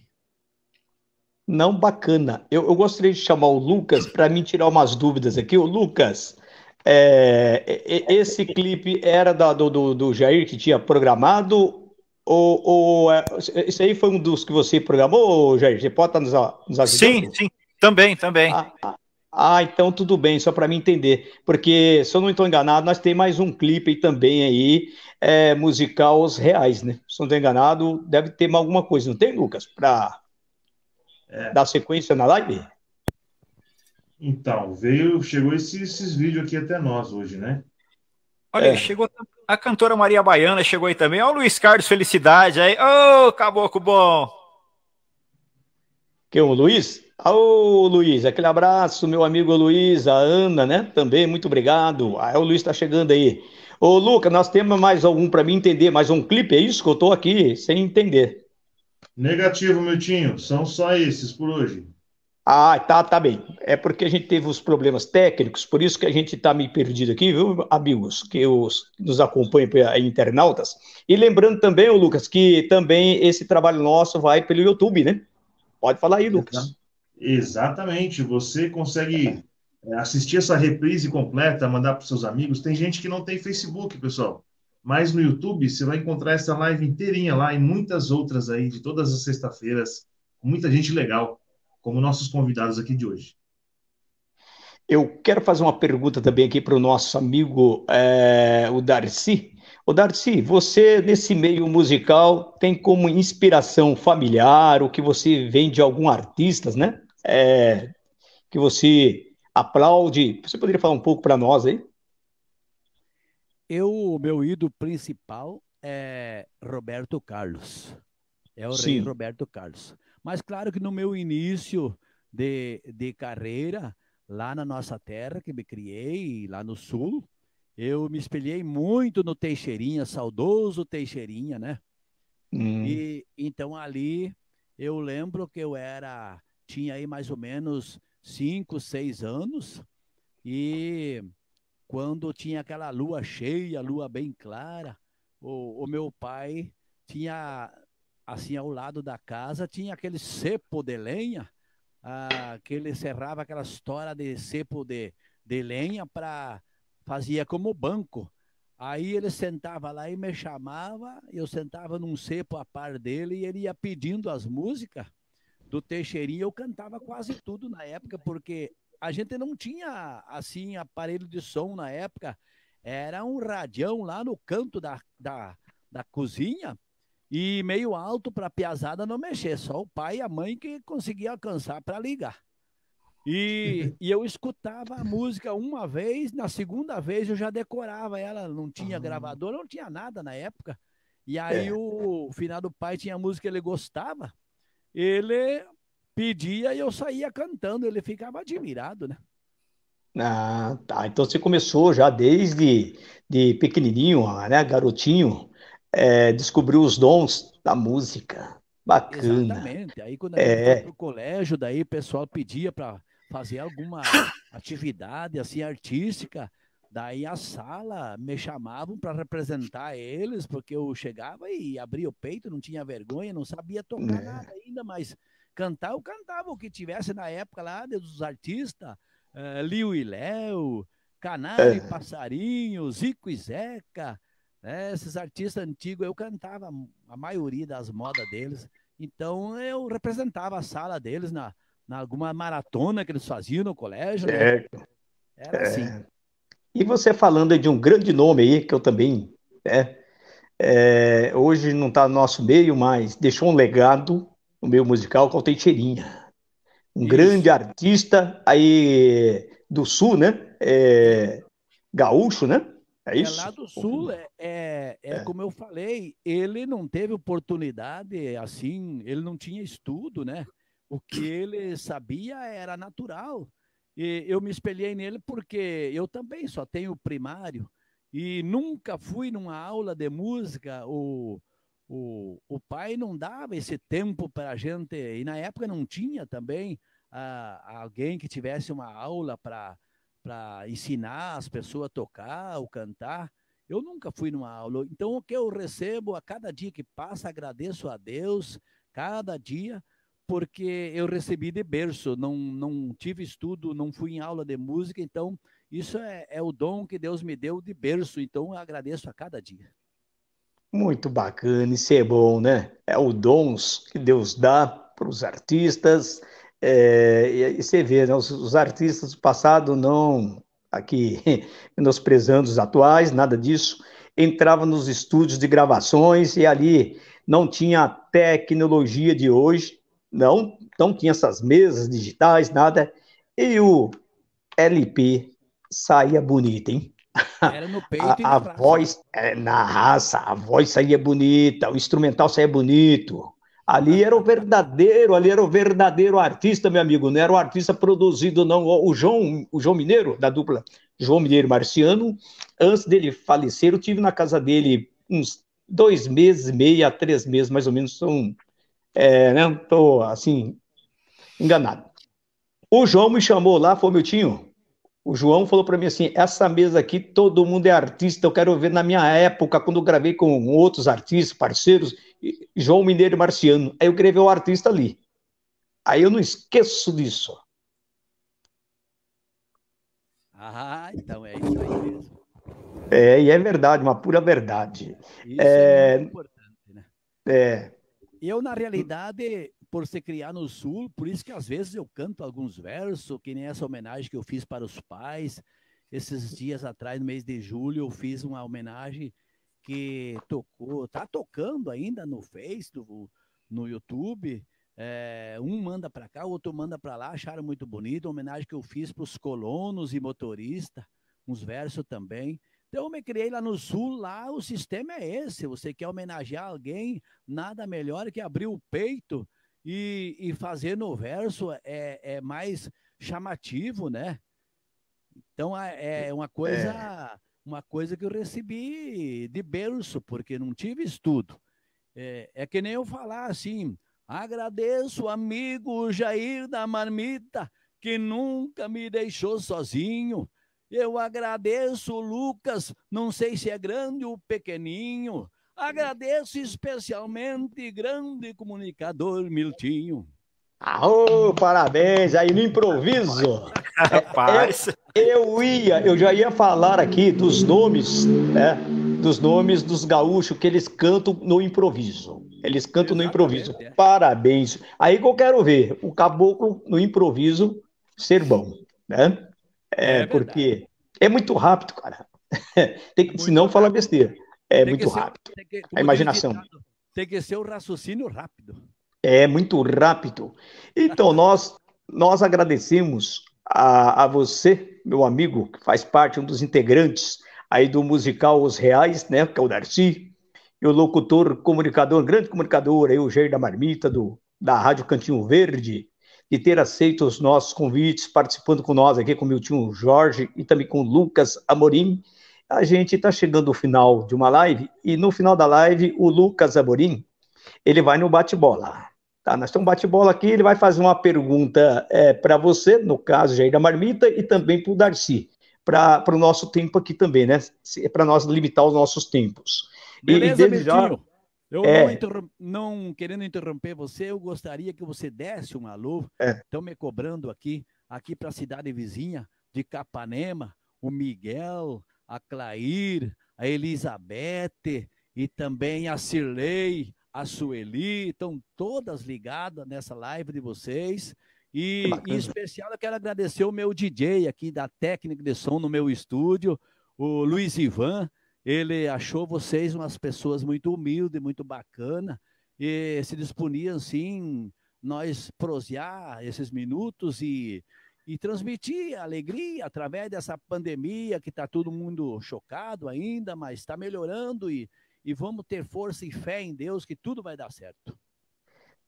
Não, bacana. Eu, eu gostaria de chamar o Lucas para me tirar umas dúvidas aqui. O Lucas, é, esse clipe era da, do, do, Jair que tinha programado? Ou, ou é, isso aí foi um dos que você programou, Jair? Você pode estar nos, nos ajudando? Sim, sim. Também, também. Ah, ah, ah, então tudo bem, só para me entender. Porque, se eu não estou enganado, nós temos mais um clipe também aí, é, musical Os Reais, né? Se eu não estou enganado, deve ter alguma coisa, não tem, Lucas? Para é. dar sequência na live? Então, veio, chegou esse, esses vídeos aqui até nós hoje, né? Olha, é. chegou a cantora Maria Baiana, chegou aí também. Olha o Luiz Carlos, felicidade aí. Ô, oh, caboclo bom! Que o Luiz? Ô, Luiz, aquele abraço, meu amigo Luiz, a Ana, né? Também, muito obrigado. Ah, é, o Luiz está chegando aí. Ô, Luca, nós temos mais algum para mim entender, mais um clipe, é isso que eu estou aqui sem entender. Negativo, meu tinho, são só esses por hoje. Ah, tá, tá bem. É porque a gente teve os problemas técnicos, por isso que a gente está meio perdido aqui, viu, amigos, que os, nos acompanham, internautas. E lembrando também, ô, Lucas, que também esse trabalho nosso vai pelo YouTube, né? Pode falar aí, Lucas. Exato. Exatamente. Você consegue é, assistir essa reprise completa, mandar para seus amigos. Tem gente que não tem Facebook, pessoal. Mas no YouTube você vai encontrar essa live inteirinha lá e muitas outras aí de todas as sextas-feiras. Muita gente legal, como nossos convidados aqui de hoje. Eu quero fazer uma pergunta também aqui para o nosso amigo, é, o Darcy. O Darcy, você nesse meio musical tem como inspiração familiar, o que você vem de algum artista, né? é, que você aplaude. Você poderia falar um pouco para nós aí? Eu, meu ídolo principal é Roberto Carlos. É o Sim. rei Roberto Carlos. Mas claro que no meu início de, de carreira, lá na nossa terra, que me criei, lá no sul, eu me espelhei muito no Teixeirinha, saudoso Teixeirinha, né? Hum. E então ali eu lembro que eu era tinha aí mais ou menos cinco, seis anos, e quando tinha aquela lua cheia, lua bem clara, o, o meu pai tinha, assim, ao lado da casa, tinha aquele cepo de lenha, ah, que ele serrava aquela história de cepo de, de lenha para fazia como banco. Aí ele sentava lá e me chamava, eu sentava num cepo a par dele e ele ia pedindo as músicas do teixeirinho eu cantava quase tudo na época, porque a gente não tinha, assim, aparelho de som na época. Era um radião lá no canto da, da, da cozinha e meio alto para a piazada não mexer, só o pai e a mãe que conseguia alcançar para ligar. E, e, eu escutava a música uma vez, na segunda vez eu já decorava ela, não tinha ah. gravador, não tinha nada na época. E aí é. o, o final do pai tinha música que ele gostava, ele pedia e eu saía cantando, ele ficava admirado, né? Ah, tá. Então você começou já desde de pequenininho, ah, né, garotinho, é, descobriu os dons da música. Bacana. Exatamente. Aí quando eu é... pro colégio, daí o pessoal pedia para fazer alguma atividade assim artística. Daí a sala me chamavam para representar eles, porque eu chegava e abria o peito, não tinha vergonha, não sabia tocar é. nada ainda, mas cantar eu cantava o que tivesse na época lá dos artistas, uh, eh, Liu e Léo, Canário é. e Passarinho, Zico e Zeca, né, esses artistas antigos, eu cantava a maioria das modas deles, então eu representava a sala deles na, na alguma maratona que eles faziam no colégio. Né? É. Né? Era assim. É. E você falando de um grande nome aí, que eu também, né, é, hoje não está no nosso meio, mas deixou um legado no meio musical que é o Teixeirinha. Um Isso. grande artista aí do sul, né? É, gaúcho, né? É, é isso? lá do Sul, é, é, é, é, como eu falei, ele não teve oportunidade, assim, ele não tinha estudo, né? O que ele sabia era natural. E eu me espelhei nele porque eu também só tenho primário e nunca fui numa aula de música. O, o, o pai não dava esse tempo para a gente, e na época não tinha também ah, alguém que tivesse uma aula para ensinar as pessoas a tocar ou cantar. Eu nunca fui numa aula. Então, o que eu recebo a cada dia que passa, agradeço a Deus, cada dia, porque eu recebi de berço, não, não tive estudo, não fui em aula de música, então isso é, é o dom que Deus me deu de berço, então eu agradeço a cada dia. Muito bacana, isso é bom, né? É o dons que Deus dá para os artistas. É, e você vê, né? os, os, artistas do passado não aqui menosprezando os atuais, nada disso, entravam nos estúdios de gravações e ali não tinha a tecnologia de hoje, não, não tinha essas mesas digitais, nada. E o LP saía bonito, hein? Era no peito a, e na a voz é, na raça, a voz saía bonita, o instrumental saía bonito. Ali era o verdadeiro, ali era o verdadeiro artista, meu amigo, não era o artista produzido, não. O João, o João Mineiro, da dupla João Mineiro Marciano, antes dele falecer, eu tive na casa dele uns dois meses, meia, três meses, mais ou menos, são é, né? Tô, assim, enganado. O João me chamou lá, foi meu tio. O João falou para mim assim: essa mesa aqui todo mundo é artista. Eu quero ver na minha época, quando eu gravei com outros artistas, parceiros, João Mineiro e Marciano. Aí eu gravei o artista ali. Aí eu não esqueço disso. Ah, então é isso aí mesmo. É, e é verdade, uma pura verdade. Isso é, é muito importante, né? É. Eu, na hum, hum. realidade, por ser criado no Sul, por isso que às vezes eu canto alguns versos, que nem essa homenagem que eu fiz para os pais. Esses dias atrás, no mês de julho, eu fiz uma homenagem que tocou, está tocando ainda no Face, no YouTube. É, um manda para cá, o outro manda para lá, acharam muito bonito. Uma homenagem que eu fiz para os colonos e motoristas, uns versos também. Então eu me criei lá no Sul, lá o sistema é esse. Você quer homenagear alguém, nada melhor que abrir o peito e, e fazer no verso é, é mais chamativo, né? Então é, é, é. uma coisa, é. uma coisa que eu recebi de berço, porque não tive estudo. É, é que nem eu falar assim, agradeço amigo Jair da Marmita, que nunca me deixou sozinho eu agradeço, Lucas, não sei se é grande ou pequenininho. Agradeço especialmente grande comunicador Miltinho. Ah, parabéns aí no improviso. Rapaz. Eu, eu, ia, eu já ia falar aqui dos nomes, né? Dos nomes dos gaúchos que eles cantam no improviso. Eles cantam Exatamente, no improviso. É. Parabéns. Aí que eu quero ver o caboclo no improviso ser bom, né? É, é porque é muito rápido, cara. tem que, muito senão rápido. fala besteira. É tem muito rápido. que, a imaginação. Ditado, tem que ser o raciocínio rápido. É muito rápido. Então, nós, nós agradecemos a, a você, meu amigo, que faz parte, um dos integrantes aí do musical Os Reais, né? Que é o Darcy, e o locutor, comunicador, grande comunicador aí, o Jair da Marmita, do, da Rádio Cantinho Verde, de ter aceito os nossos convites, participando com nós aqui, com o tio Jorge e também com o Lucas Amorim. A gente está chegando ao final de uma live, e no final da live, o Lucas Amorim, ele vai no bate-bola. Tá, nós temos um bate-bola aqui, ele vai fazer uma pergunta é, para você, no caso, Jair da Marmita, e também para o Darcy, para o nosso tempo aqui também, né? É para nós limitar os nossos tempos. Beleza, e, e desde já... Eu é. não, não, querendo interromper você, eu gostaria que você desse um alô. É. Estão é. me cobrando aqui, aqui para a cidade vizinha de Capanema, o Miguel, a Clair, a Elizabeth e também a Cirlei, a Sueli, estão todas ligadas nessa live de vocês. E em especial eu quero agradecer o meu DJ aqui da técnica de som no meu estúdio, o Luiz Ivan, ele achou vocês umas pessoas muito humildes, muito bacana e se disponiam sim nós prosear esses minutos e, e transmitir alegria através dessa pandemia que está todo mundo chocado ainda, mas está melhorando e, e vamos ter força e fé em Deus que tudo vai dar certo.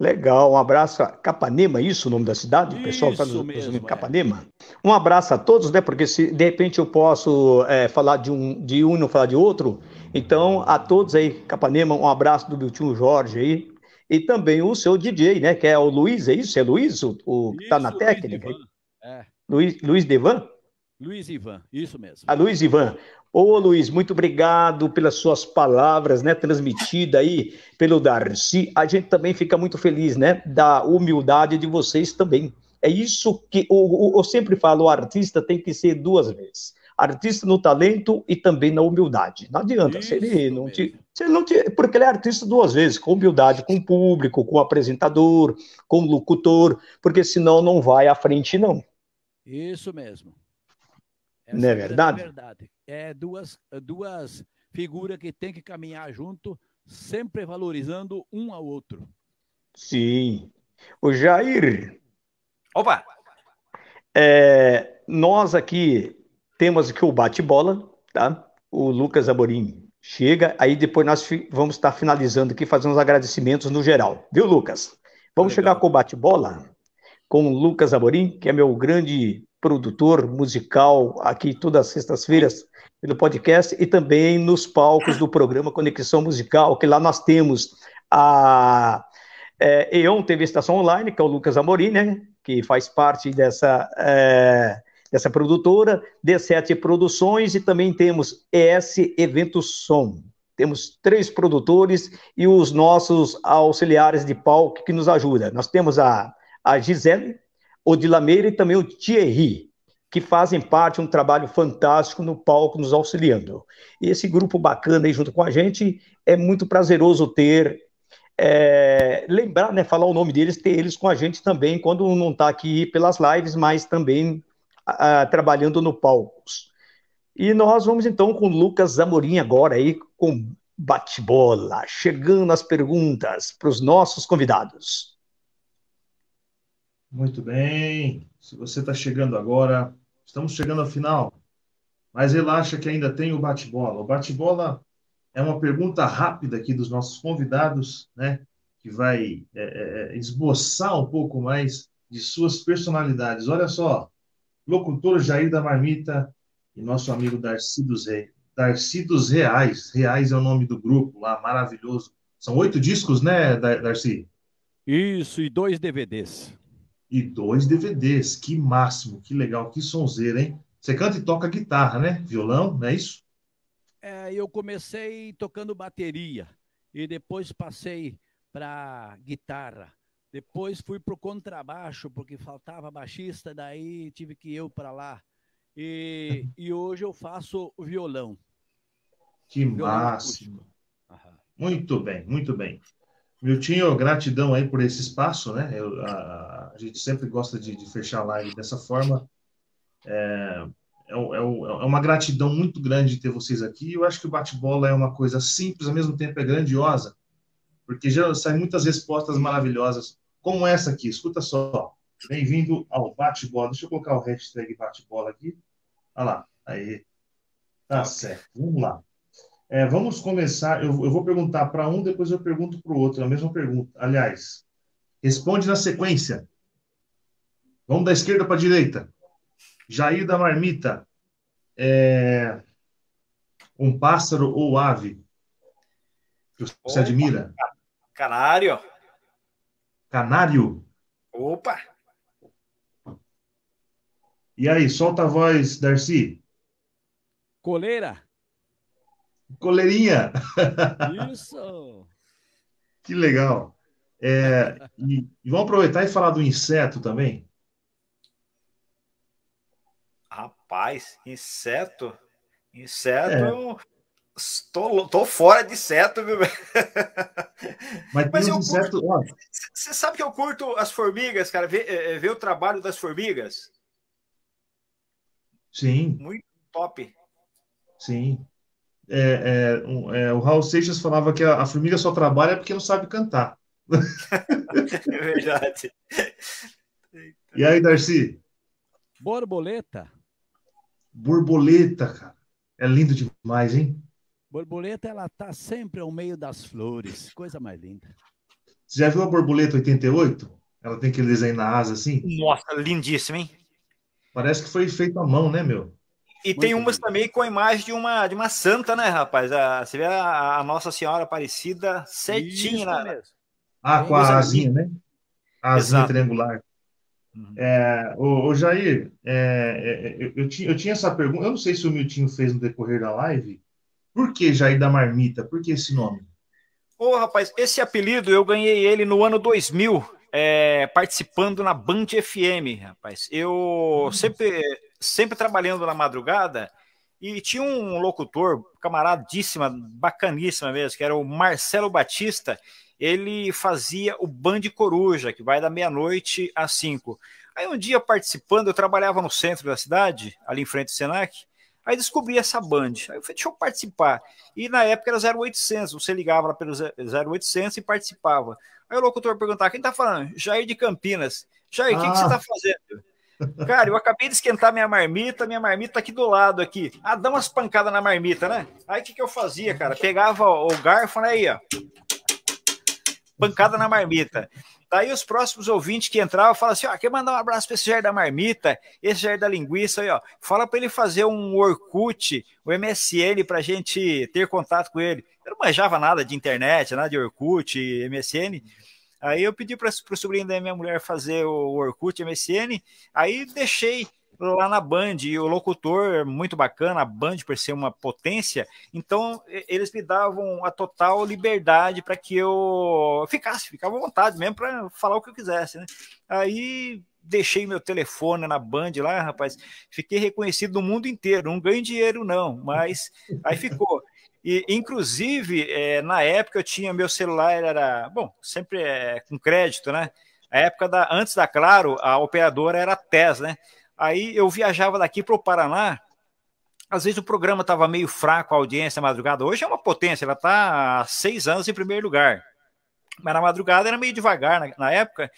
Legal, um abraço a Capanema, é isso o nome da cidade? O pessoal está nos mesmo, é. Capanema. É. Um abraço a todos, né? Porque se de repente eu posso é, falar de um, de um e não falar de outro. Então, a todos aí, Capanema, um abraço do Biltinho Jorge aí. E também o seu DJ, né? Que é o Luiz, é isso? É Luiz, o, o que está na técnica? Luiz Devan. É. Luiz, Luiz Devan? Luiz Ivan, isso mesmo. A ah, Luiz Ivan. Ô Luiz, muito obrigado pelas suas palavras, né, transmitida aí pelo Darcy. A gente também fica muito feliz, né, da humildade de vocês também. É isso que eu, sempre falo, o artista tem que ser duas vezes. Artista no talento e também na humildade. Não adianta, se ele não te, se ele não te, porque ele é artista duas vezes, com humildade, com o público, com o apresentador, com o locutor, porque senão não vai à frente, não. Isso mesmo. Essa não é, é verdade? É verdade é, duas, duas figuras que tem que caminhar junto, sempre valorizando um ao outro. Sim. O Jair. Opa! É, nós aqui temos aqui o bate-bola, tá? O Lucas Amorim chega, aí depois nós vamos estar finalizando aqui, fazendo os agradecimentos no geral. Viu, Lucas? Vamos tá chegar com o bate-bola, com o Lucas Amorim, que é meu grande produtor musical aqui todas as sextas-feiras, no podcast e também nos palcos do programa Conexão Musical, que lá nós temos a é, EON TV Estação Online, que é o Lucas Amorim, né, que faz parte dessa, é, dessa produtora, D7 Produções e também temos ES Evento Som. Temos três produtores e os nossos auxiliares de palco que nos ajudam. Nós temos a, a Gisele, o Dilameira e também o Thierry que fazem parte de um trabalho fantástico no palco, nos auxiliando. E esse grupo bacana aí junto com a gente é muito prazeroso ter. É, lembrar, né, falar o nome deles, ter eles com a gente também, quando não está aqui pelas lives, mas também a, a, trabalhando no palcos. E nós vamos então com o Lucas Zamorim agora aí com bate-bola, chegando as perguntas para os nossos convidados. Muito bem. Se você está chegando agora, Estamos chegando ao final. Mas relaxa que ainda tem o bate-bola. O bate-bola é uma pergunta rápida aqui dos nossos convidados, né? Que vai é, é, é esboçar um pouco mais de suas personalidades. Olha só, locutor Jair da Marmita e nosso amigo Darcy dos, Reis, Darcy dos Reais. Reais é o nome do grupo lá, maravilhoso. São oito discos, né, Darcy? Isso, e dois DVDs e dois DVDs. Que máximo, que legal, que sonzeira, hein? Você canta e toca guitarra, né? Violão, não é isso? É, eu comecei tocando bateria e depois passei para guitarra. Depois fui para o contrabaixo, porque faltava baixista, daí tive que ir eu para lá. E, e hoje eu faço o violão. Que violão máximo! Muito bem, muito bem. Miltinho, gratidão aí por esse espaço, né? Eu, a, a, gente sempre gosta de, de, fechar a live dessa forma. É, é, é, é uma gratidão muito grande ter vocês aqui. Eu acho que o bate-bola é uma coisa simples, ao mesmo tempo é grandiosa, porque já saem muitas respostas maravilhosas, como essa aqui. Escuta só. Bem-vindo ao bate-bola. Deixa eu colocar o hashtag bate-bola aqui. Olha lá. Aí. Tá certo. Vamos lá. É, vamos começar. Eu, eu vou perguntar para um, depois eu pergunto para o outro é a mesma pergunta. Aliás, responde na sequência. Vamos da esquerda para a direita. Jair da Marmita. É, um pássaro ou ave que você Opa. admira? Canário. Canário? Opa! E aí, solta a voz, Darcy. Coleira. Coleirinha! Isso! que legal! É, e, e vamos aproveitar e falar do inseto também? Rapaz, inseto? Inseto. É. Tô, tô fora de inseto, viu? Mas, Mas eu inseto, curto. Você sabe que eu curto as formigas, cara? Ver, é, é, ver o trabalho das formigas? Sim. Muito top. Sim é, é, é, o Raul Seixas falava que a, a formiga só trabalha porque não sabe cantar. é verdade. E aí, Darcy? Borboleta. Borboleta, cara. É lindo demais, hein? Borboleta, ela tá sempre ao meio das flores. Coisa mais linda. Você já viu a borboleta 88? Ela tem aquele desenho na asa assim? Nossa, lindíssimo, hein? Parece que foi feito à mão, né, meu? E tem umas também com a imagem de uma, de uma santa, né, rapaz? A, você vê a, a Nossa Senhora Aparecida certinha. Na... Mesmo. Ah, com a asinha, né? A asinha Exato. triangular. Uhum. É, o, Jair, é, é, é, eu, eu, tinha, eu tinha essa pergunta, eu não sei se o Miltinho fez no decorrer da live. Por que Jair da Marmita? Por que esse nome? Ô, oh, rapaz, esse apelido eu ganhei ele no ano 2000 é, participando na Band FM, rapaz. Eu hum. sempre, sempre trabalhando na madrugada e tinha um locutor, camaradíssima, bacaníssima mesmo, que era o Marcelo Batista. Ele fazia o Band Coruja, que vai da meia-noite às cinco. Aí um dia participando, eu trabalhava no centro da cidade, ali em frente ao Senac, Aí descobri essa Band. Aí eu falei, deixa eu participar. E na época era 0800, você ligava lá pelo 0800 e participava. Aí o locutor perguntava, quem tá falando? Jair de Campinas. Jair, o ah. que, que você ah. tá fazendo? Cara, eu acabei de esquentar minha marmita, minha marmita tá aqui do lado aqui. Ah, dá umas pancadas na marmita, né? Aí o que, que eu fazia, cara? Pegava o garfo, né, aí, ó. Pancada na marmita. Daí os próximos ouvintes que entravam falam assim: ó, quer mandar um abraço para esse Jair da Marmita, esse Jair da Linguiça aí, ó. Fala para ele fazer um Orkut, o um MSN, para a gente ter contato com ele. Eu não manjava nada de internet, nada de Orkut, MSN. Aí eu pedi para o sobrinho da minha mulher fazer o Orkut, MSN. Aí deixei lá na Band. E o locutor, é muito bacana, a Band por ser uma potência, então eles me davam a total liberdade para que eu ficasse, ficava à vontade mesmo para falar o que eu quisesse. Né? Aí deixei meu telefone na Band lá, rapaz, fiquei reconhecido no mundo inteiro. Não ganho dinheiro, não, mas aí ficou. E, inclusive, é, na época eu tinha meu celular, era, bom, sempre é, com crédito, né? A época da, antes da Claro, a operadora era a TES, né? Aí eu viajava daqui para o Paraná. Às vezes o programa estava meio fraco, a audiência madrugada. Hoje é uma potência, ela está há seis anos em primeiro lugar. Mas na madrugada era meio devagar na, na época.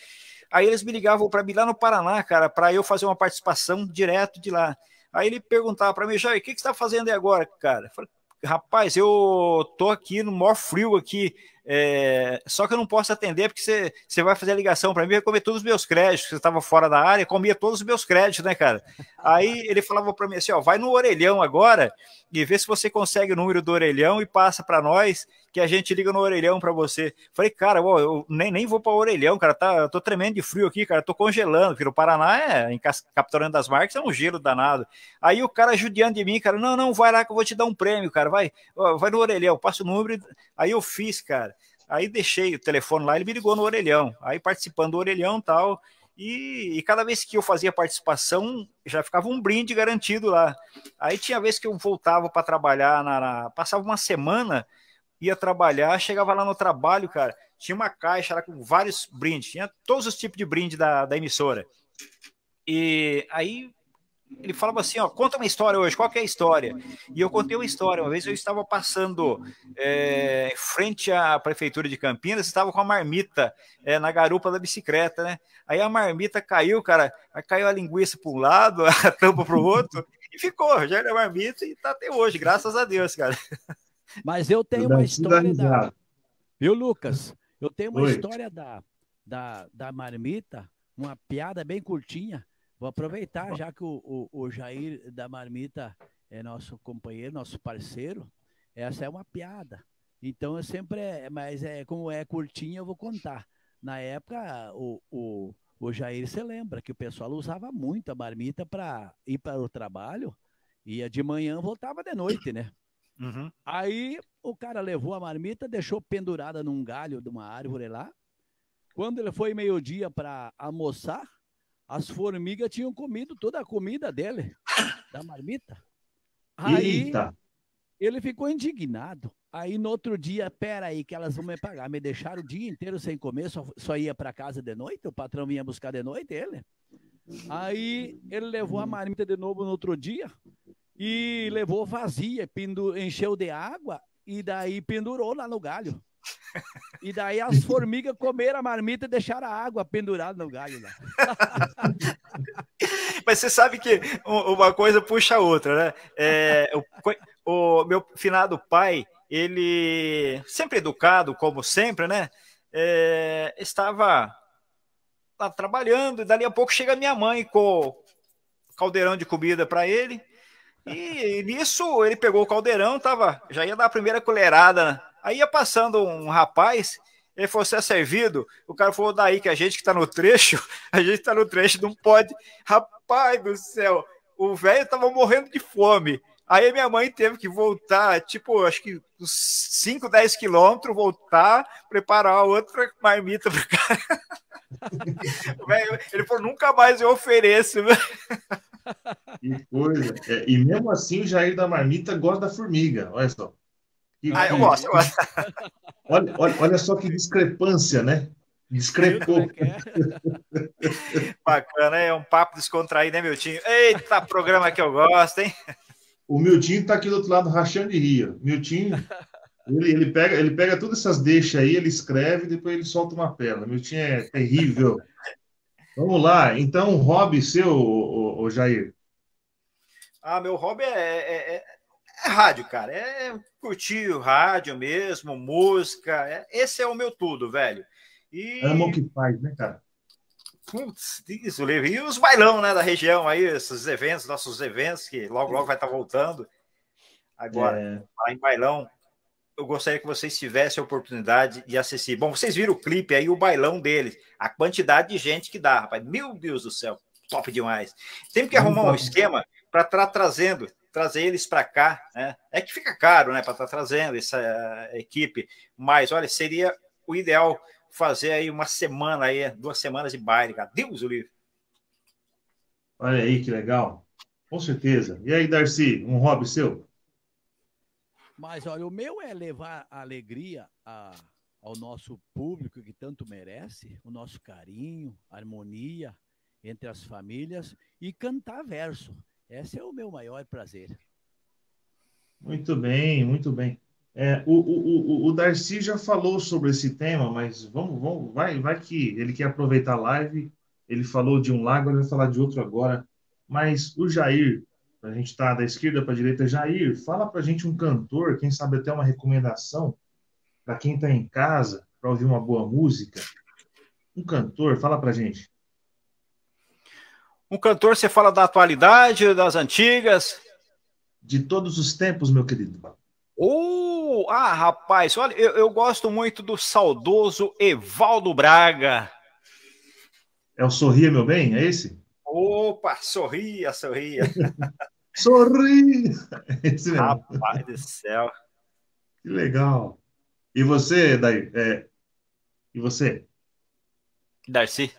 Aí eles me ligavam para mim lá no Paraná, cara, para eu fazer uma participação direto de lá. Aí ele perguntava para mim, Jair, o que, que você está fazendo aí agora, cara? Eu falei, rapaz, eu tô aqui no maior frio aqui. É, só que eu não posso atender porque você, você vai fazer a ligação para mim, vai comer todos os meus créditos. Você estava fora da área, comia todos os meus créditos, né, cara? Aí ele falava para mim assim: ó, vai no orelhão agora e vê se você consegue o número do orelhão e passa para nós que a gente liga no orelhão para você. Falei, cara, ó, eu nem, nem vou para o orelhão, cara, tá, eu tô tremendo de frio aqui, cara, tô congelando, porque no Paraná é, em Capturando das Marcas, é um gelo danado. Aí o cara judiando de mim, cara, não, não, vai lá que eu vou te dar um prêmio, cara, vai, ó, vai no orelhão, passa o número. Aí eu fiz, cara. Aí deixei o telefone lá, ele me ligou no orelhão. Aí participando do orelhão tal, e, e, cada vez que eu fazia participação, já ficava um brinde garantido lá. Aí tinha vez que eu voltava para trabalhar, na, na, passava uma semana, ia trabalhar, chegava lá no trabalho, cara, tinha uma caixa lá com vários brindes, tinha todos os tipos de brinde da, da emissora. E aí ele falava assim, ó, conta uma história hoje, qual que é a história? E eu contei uma história, uma vez eu estava passando é, frente à prefeitura de Campinas, estava com a marmita é, na garupa da bicicleta, né? Aí a marmita caiu, cara, caiu a linguiça para um lado, a tampa para o outro, e ficou, já era marmita e está até hoje, graças a Deus, cara. Mas eu tenho uma história da... Viu, Lucas? Eu tenho uma Oi. história da, da, da marmita, uma piada bem curtinha, Vou aproveitar, já que o, o, o Jair da Marmita é nosso companheiro, nosso parceiro, essa é uma piada. Então eu sempre, é, mas é como é curtinha, eu vou contar. Na época, o, o, o Jair se lembra que o pessoal usava muito a marmita para ir para o trabalho, ia de manhã, voltava de noite, né? Uhum. Aí o cara levou a marmita, deixou pendurada num galho de uma árvore lá. Quando ele foi meio-dia para almoçar, as formigas tinham comido toda a comida dele, da marmita. Aí Eita. ele ficou indignado. Aí no outro dia, pera aí que elas vão me pagar. Me deixaram o dia inteiro sem comer, só, só ia para casa de noite, o patrão vinha buscar de noite ele. Aí ele levou a marmita de novo no outro dia e levou vazia, pendu, encheu de água e daí pendurou lá no galho. E daí as formigas comeram a marmita e deixaram a água pendurada no galho lá. Mas você sabe que uma coisa puxa a outra, né? É, o, o, meu finado pai, ele, sempre educado, como sempre, né? É, estava lá trabalhando, e dali a pouco chega minha mãe com caldeirão de comida para ele. E nisso ele pegou o caldeirão, tava, já ia dar a primeira colherada né? Aí ia passando um rapaz, ele falou: Você é servido? O cara falou: Daí que a gente que tá no trecho, a gente tá no trecho, não pode. Rapaz do céu, o velho tava morrendo de fome. Aí minha mãe teve que voltar, tipo, acho que uns 5, 10 quilômetros, voltar, preparar outra marmita pro cara. ele falou, nunca mais eu ofereço. Né? Que coisa. É, e mesmo assim, o Jair da Marmita gosta da formiga, olha só ah, eu gosto. olha, olha, olha só que discrepância, né? Discrepou. É é? Bacana, é um papo descontraído, né, Miltinho? Eita, programa que eu gosto, hein? O Miltinho tá aqui do outro lado rachando de rir. Miltinho, ele, ele, pega, ele pega todas essas deixas aí, ele escreve e depois ele solta uma perna. Miltinho é terrível. Vamos lá, então, hobby seu, o, o, o Jair. Ah, meu hobby é, é, é é rádio, cara. É curtir o rádio mesmo, música. É, esse é o meu tudo, velho. E... o que faz, né, cara? Putz, isso, Levi, E os bailão, né, da região aí, esses eventos, nossos eventos, que logo, logo vai estar voltando. Agora, é... lá em bailão, eu gostaria que vocês tivessem a oportunidade de assistir. Bom, vocês viram o clipe aí, o bailão deles, a quantidade de gente que dá, rapaz. Meu Deus do céu, top demais. Tem que arrumar um esquema para estar tá trazendo trazer eles para cá, né? É que fica caro, né, para estar tá trazendo essa eh, equipe, mas olha, seria o ideal fazer aí uma semana aí, duas semanas de baile, cadê Deus o livre. Olha aí que legal. Com certeza. E aí, Darcy, um hobby seu? Mas olha, o meu é levar a alegria a, ao nosso público que tanto merece, o nosso carinho, harmonia entre as famílias e cantar verso. Esse é o meu maior prazer. Muito bem, muito bem. É, o, o, o, Darcy já falou sobre esse tema, mas vamos, vamos, vai, vai que ele quer aproveitar a live. Ele falou de um lago, ele vai falar de outro agora. Mas o Jair, a gente está da esquerda para a direita, Jair, fala para a gente um cantor, quem sabe até uma recomendação para quem está em casa para ouvir uma boa música. Um cantor, fala para a gente. Um cantor, você fala da atualidade, das antigas? De todos os tempos, meu querido. Oh, ah, rapaz, olha, eu, eu gosto muito do saudoso Evaldo Braga. É o Sorria, meu bem? É esse? Opa, sorria, sorria. sorria. É esse mesmo. Rapaz do céu. Que legal. E você, Daí? É... E você? Darcy.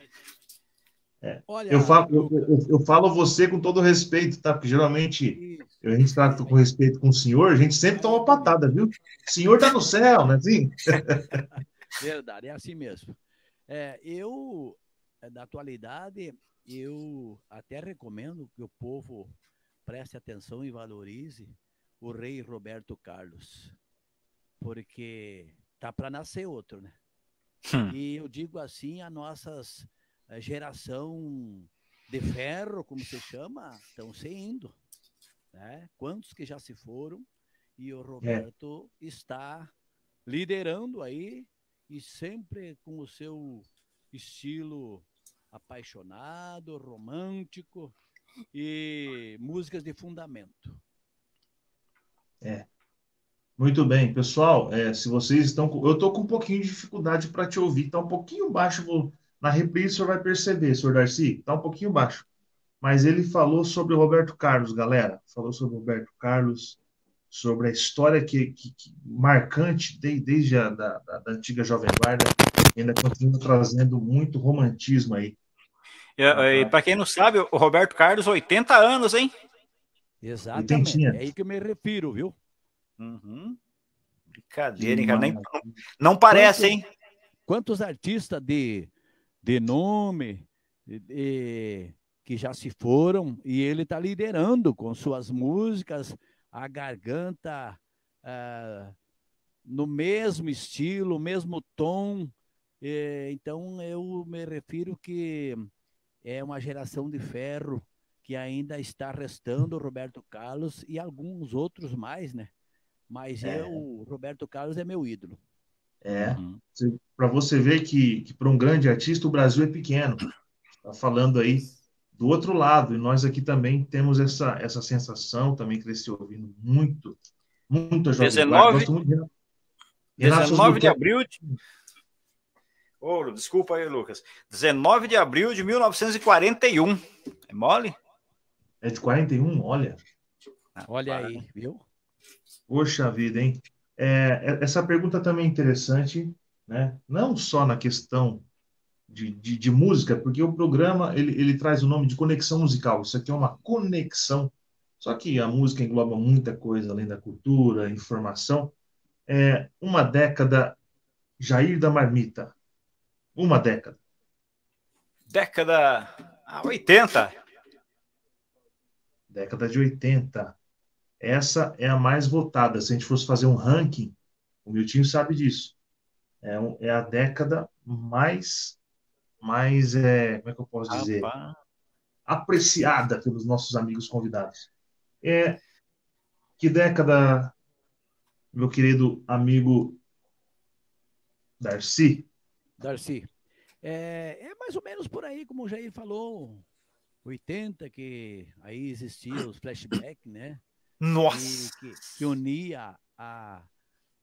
É. Olha, eu, falo, eu, eu, eu, falo você com todo respeito, tá? Porque geralmente isso. a gente trata tá com respeito com o senhor, a gente sempre toma patada, viu? O senhor tá no céu, né? Assim? Verdade, é assim mesmo. É, eu, na é, atualidade, eu até recomendo que o povo preste atenção e valorize o rei Roberto Carlos, porque tá para nascer outro, né? Hum. E eu digo assim, a nossas é, geração de ferro, como se chama, estão se indo. Né? Quantos que já se foram e o é. Roberto é. está liderando aí e sempre com o seu estilo apaixonado, romântico e músicas de fundamento. É. Muito bem, pessoal. É, se vocês estão, com... eu estou com um pouquinho de dificuldade para te ouvir, está um pouquinho baixo. Vou na reprise, o senhor vai perceber, senhor Darcy, está um pouquinho baixo. Mas ele falou sobre o Roberto Carlos, galera. Falou sobre o Roberto Carlos, sobre a história que, que, que marcante de, desde a da, da, da antiga Jovem Guarda, ainda continua trazendo muito romantismo aí. E, e tá. para quem não sabe, o Roberto Carlos, 80 anos, hein? Exatamente. É aí que eu me refiro, viu? Uhum. Brincadeira, hein, cara? Nem, não, não parece, hein? Quantos artistas de de nome, de, que já se foram, e ele está liderando com suas músicas, a garganta ah, no mesmo estilo, mesmo tom. E, então, eu me refiro que é uma geração de ferro que ainda está restando Roberto Carlos e alguns outros mais, né? Mas é. eu, Roberto Carlos é meu ídolo. É, uhum. para você ver que, que para um grande artista o Brasil é pequeno. Está falando aí do outro lado e nós aqui também temos essa essa sensação também cresci ouvindo muito muita jovem 19 muito de... 19 de abril de... desculpa aí, Lucas. 19 de abril de 1941. É mole? É de 41, olha. Ah, olha aí, viu? Poxa vida, hein? É, é, essa pergunta também é interessante, né? não só na questão de, de, de, música, porque o programa ele, ele traz o nome de conexão musical. Isso aqui é uma conexão. Só que a música engloba muita coisa além da cultura, informação. É uma década Jair da Marmita. Uma década. Década 80. Ah, década de 80 essa é a mais votada. Se a gente fosse fazer um ranking, o Miltinho sabe disso. É, é a década mais, mais é, como é que eu posso dizer? Apreciada pelos nossos amigos convidados. É, que década, meu querido amigo Darcy? Darcy. É, é, mais ou menos por aí, como o Jair falou, 80, que aí existia os flashbacks, né? Nossa! Que, que unia a,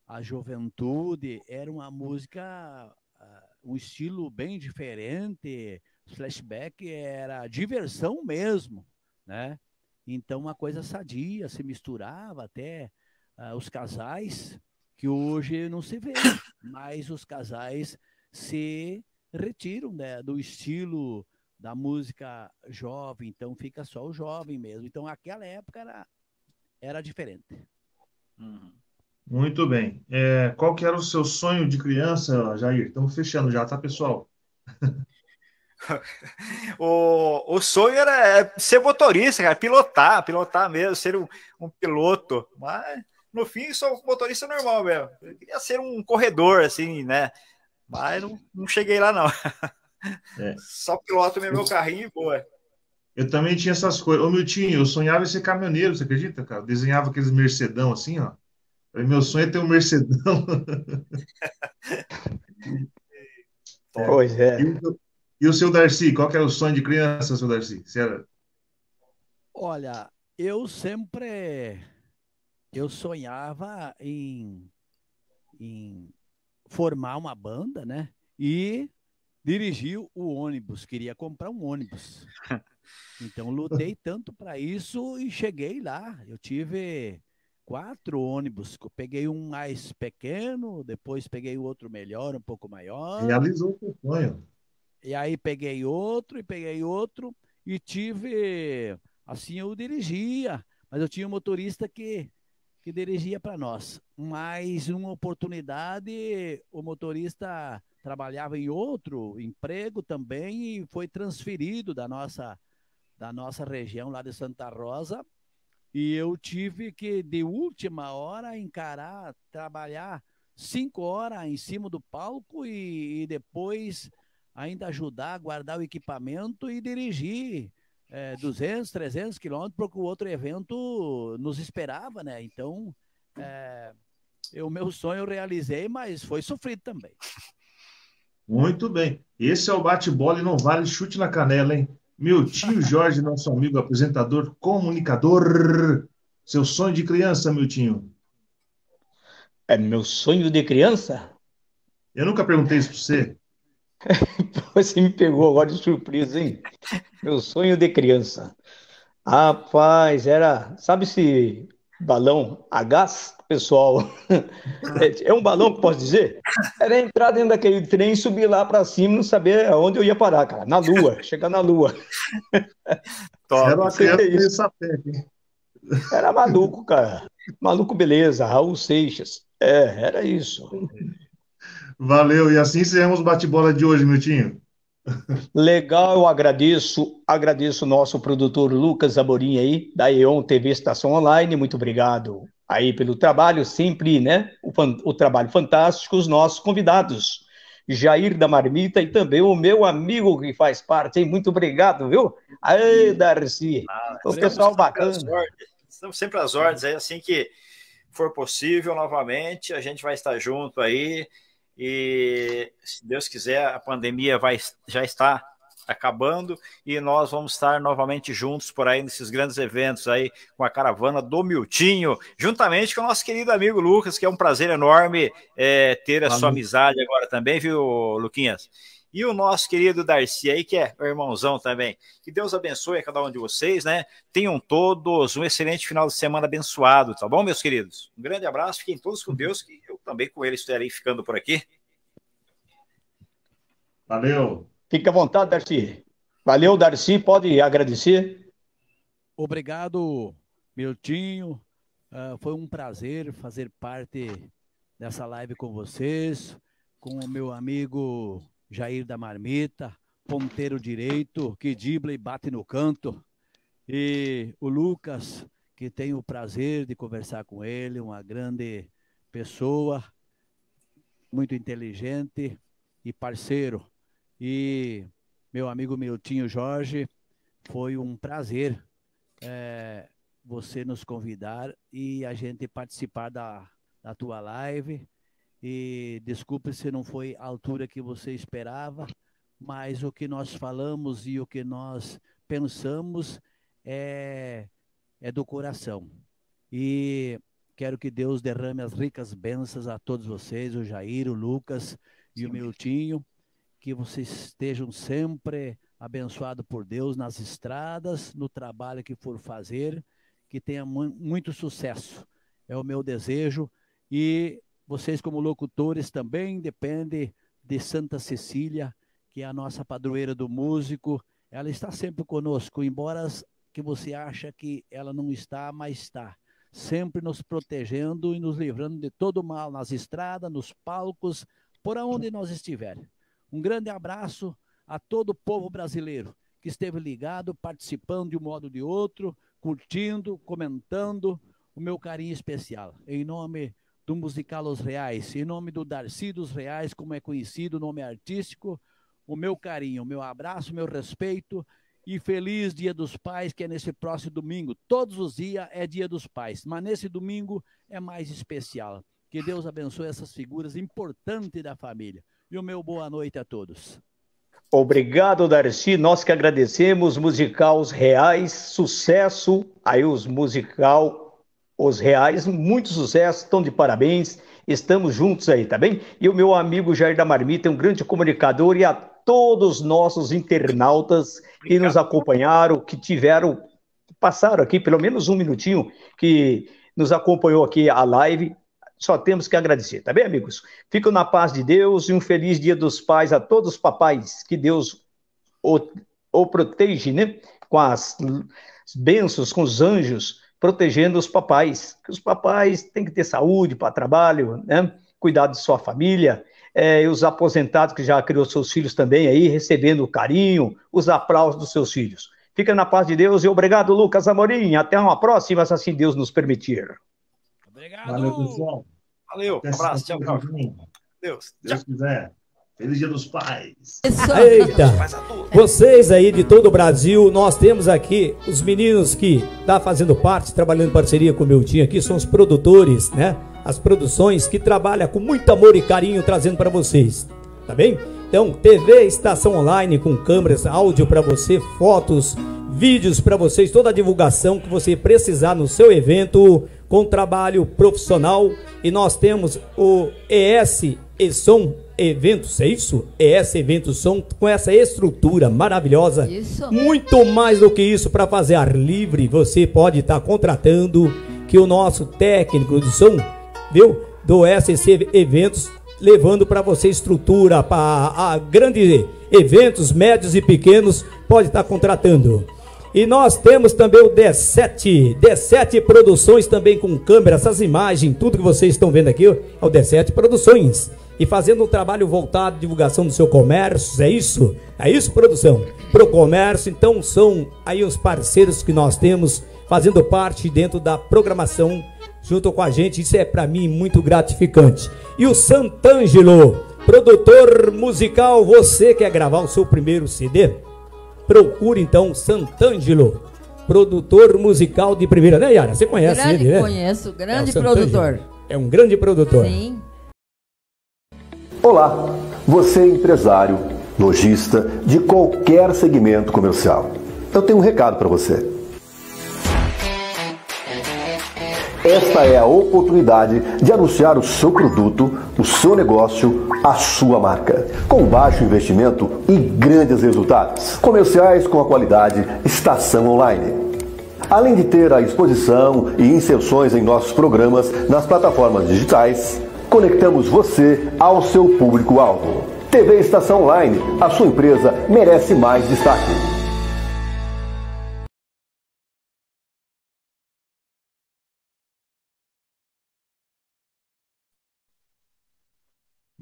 a juventude. Era uma música, ah, um estilo bem diferente. Flashback era diversão mesmo, né? Então, uma coisa sadia, se misturava até uh, os casais, que hoje não se vê, mas os casais se retiram né, do estilo da música jovem, então fica só o jovem mesmo. Então, aquela época era era diferente. Uhum. Muito bem. É, qual que era o seu sonho de criança, Jair? Estamos fechando já, tá, pessoal? o, o sonho era é, ser motorista, cara, pilotar, pilotar mesmo, ser um, um piloto. Mas no fim sou motorista normal mesmo. Eu queria ser um corredor, assim, né? Mas não, não cheguei lá, não. É. Só piloto mesmo meu carrinho e boa. Eu também tinha essas coisas. Ô, Miltinho, eu sonhava em ser caminhoneiro, você acredita, cara? Eu desenhava aqueles Mercedão assim, ó. Meu sonho é ter um Mercedão. pois é. E o, e o seu Darcy, qual que era o sonho de criança, seu Darcy? Você era... Olha, eu sempre eu sonhava em, em formar uma banda, né? E dirigir o ônibus, queria comprar um ônibus. Então, lutei tanto para isso e cheguei lá. Eu tive quatro ônibus. Eu peguei um mais pequeno, depois peguei outro melhor, um pouco maior. Realizou o sonho. E aí peguei outro e peguei outro e tive assim eu dirigia, mas eu tinha um motorista que que dirigia para nós. Mas uma oportunidade, o motorista trabalhava em outro emprego também e foi transferido da nossa da nossa região lá de Santa Rosa. E eu tive que, de última hora, encarar, trabalhar cinco horas em cima do palco e, e depois ainda ajudar a guardar o equipamento e dirigir é, 200, 300 quilômetros, porque o outro evento nos esperava, né? Então, é, o meu sonho eu realizei, mas foi sofrido também. Muito bem. Esse é o bate-bola e não vale chute na canela, hein? Meu tio Jorge, nosso amigo apresentador, comunicador. Seu sonho de criança, meu tio? É meu sonho de criança? Eu nunca perguntei isso para você. você me pegou agora de surpresa, hein? Meu sonho de criança. Rapaz, era. Sabe esse balão a gás? pessoal. Ah. é um balão que posso dizer? Era entrar dentro daquele trem, subir lá para cima, não saber aonde eu ia parar, cara. Na lua, chegar na lua. Top, era uma é Era maluco, cara. Maluco Beleza, Raul Seixas. É, era isso. Valeu, e assim encerramos o bate-bola de hoje, Miltinho. Legal, eu agradeço, agradeço o nosso produtor Lucas Amorim aí, da EON TV Estação Online, muito obrigado aí pelo trabalho, sempre né, o, o, trabalho fantástico, os nossos convidados, Jair da Marmita e também o meu amigo que faz parte, hein? muito obrigado, viu? Aê, Darcy, ah, o pessoal bacana. Estamos sempre às ordens, aí, assim que for possível, novamente, a gente vai estar junto aí, e se Deus quiser, a pandemia vai, já está acabando e nós vamos estar novamente juntos por aí nesses grandes eventos aí com a caravana do Miltinho, juntamente com o nosso querido amigo Lucas, que é um prazer enorme é, ter a Amém. sua amizade agora também, viu, Luquinhas? e o nosso querido Darcy aí, que é meu irmãozão também. Que Deus abençoe a cada um de vocês, né? Tenham todos um excelente final de semana abençoado, tá bom, meus queridos? Um grande abraço, fiquem todos com Deus, que eu também com ele estarei ficando por aqui. Valeu! Fique à vontade, Darcy. Valeu, Darcy, pode agradecer. Obrigado, Miltinho. Uh, foi um prazer fazer parte dessa live com vocês, com o meu amigo Jair da Marmita, ponteiro direito, que dibla e bate no canto, e o Lucas, que tenho o prazer de conversar com ele, uma grande pessoa, muito inteligente e parceiro. E meu amigo Miltinho Jorge, foi um prazer é, você nos convidar e a gente participar da, da tua live. E desculpe se não foi a altura que você esperava, mas o que nós falamos e o que nós pensamos é, é do coração. E quero que Deus derrame as ricas bênçãos a todos vocês, o Jair, o Lucas e Sim. o Miltinho que vocês estejam sempre abençoados por Deus nas estradas, no trabalho que for fazer, que tenha muito sucesso. É o meu desejo. E vocês, como locutores, também depende de Santa Cecília, que é a nossa padroeira do músico. Ela está sempre conosco, embora que você acha que ela não está, mas está. Sempre nos protegendo e nos livrando de todo mal nas estradas, nos palcos, por onde nós estivermos. Um grande abraço a todo o povo brasileiro que esteve ligado, participando de um modo ou de outro, curtindo, comentando. O meu carinho especial. Em nome do Musical Os Reais, em nome do Darcy dos Reais, como é conhecido, nome artístico, o meu carinho, o meu abraço, o meu respeito e feliz Dia dos Pais, que é nesse próximo domingo. Todos os dias é Dia dos Pais, mas nesse domingo é mais especial. Que Deus abençoe essas figuras importantes da família e o meu boa noite a todos. Obrigado, Darcy. Nós que agradecemos. Musical Os Reais, sucesso. Aí os musical Os Reais, muito sucesso. Estão de parabéns. Estamos juntos aí, tá bem? E o meu amigo Jair da Marmita, é um grande comunicador, e a todos os nossos internautas Obrigado. que nos acompanharam, que tiveram, passaram aqui pelo menos um minutinho, que nos acompanhou aqui a live só temos que agradecer, tá bem, amigos? Fico na paz de Deus e um feliz dia dos pais a todos os papais. Que Deus o, o protege, né? Com as bênçãos, com os anjos, protegendo os papais. Que os papais têm que ter saúde para trabalho, né? Cuidar de sua família. É, e os aposentados que já criou seus filhos também aí, recebendo o carinho, os aplausos dos seus filhos. Fica na paz de Deus e obrigado, Lucas Amorim. Até uma próxima, se assim Deus nos permitir. Obrigado. Valeu, pessoal. Valeu, um abraço, tchau, tchau. Deus. Deus tchau. quiser. Feliz Dia dos Pais. Eita! Vocês aí de todo o Brasil, nós temos aqui os meninos que tá fazendo parte, trabalhando em parceria com o meu tio aqui, são os produtores, né? As produções que trabalham com muito amor e carinho trazendo para vocês, tá bem? Então, TV Estação Online com câmeras, áudio para você, fotos, vídeos para vocês, toda a divulgação que você precisar no seu evento com trabalho profissional e nós temos o ES e Som Eventos, é isso? ES Eventos Som com essa estrutura maravilhosa. Isso. Muito mais do que isso para fazer ar livre, você pode estar tá contratando que o nosso técnico de som, viu? Do SC Eventos levando para você estrutura para grandes eventos médios e pequenos, pode estar tá contratando. E nós temos também o D7, D7 Produções também com câmera, essas imagens, tudo que vocês estão vendo aqui, é o D7 Produções. E fazendo um trabalho voltado à divulgação do seu comércio, é isso? É isso, produção? Pro comércio, então são aí os parceiros que nós temos fazendo parte dentro da programação junto com a gente, isso é para mim muito gratificante. E o Sant'Angelo, produtor musical, você quer gravar o seu primeiro CD? procure então Sant'Angelo, produtor musical de primeira. Né, Yara? Você conhece grande, ele, né? Conheço, é grande é produtor. É um grande produtor. Sim. Olá, você é empresário, lojista de qualquer segmento comercial. Eu tenho um recado para você. Esta é a oportunidade de anunciar o seu produto, o seu negócio, a sua marca. Com baixo investimento e grandes resultados. Comerciais com a qualidade Estação Online. Além de ter a exposição e inserções em nossos programas nas plataformas digitais, conectamos você ao seu público-alvo. TV Estação Online, a sua empresa merece mais destaque.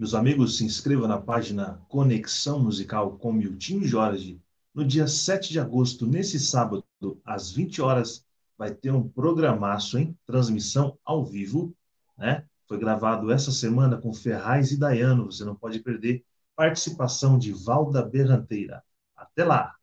Meus amigos, se inscreva na página Conexão Musical com Miltinho Jorge. No dia 7 de agosto, nesse sábado, às 20 horas, vai ter um programaço, hein? Transmissão ao vivo, né? Foi gravado essa semana com Ferraz e Dayano, você não pode perder. Participação de Valda Berranteira. Até lá!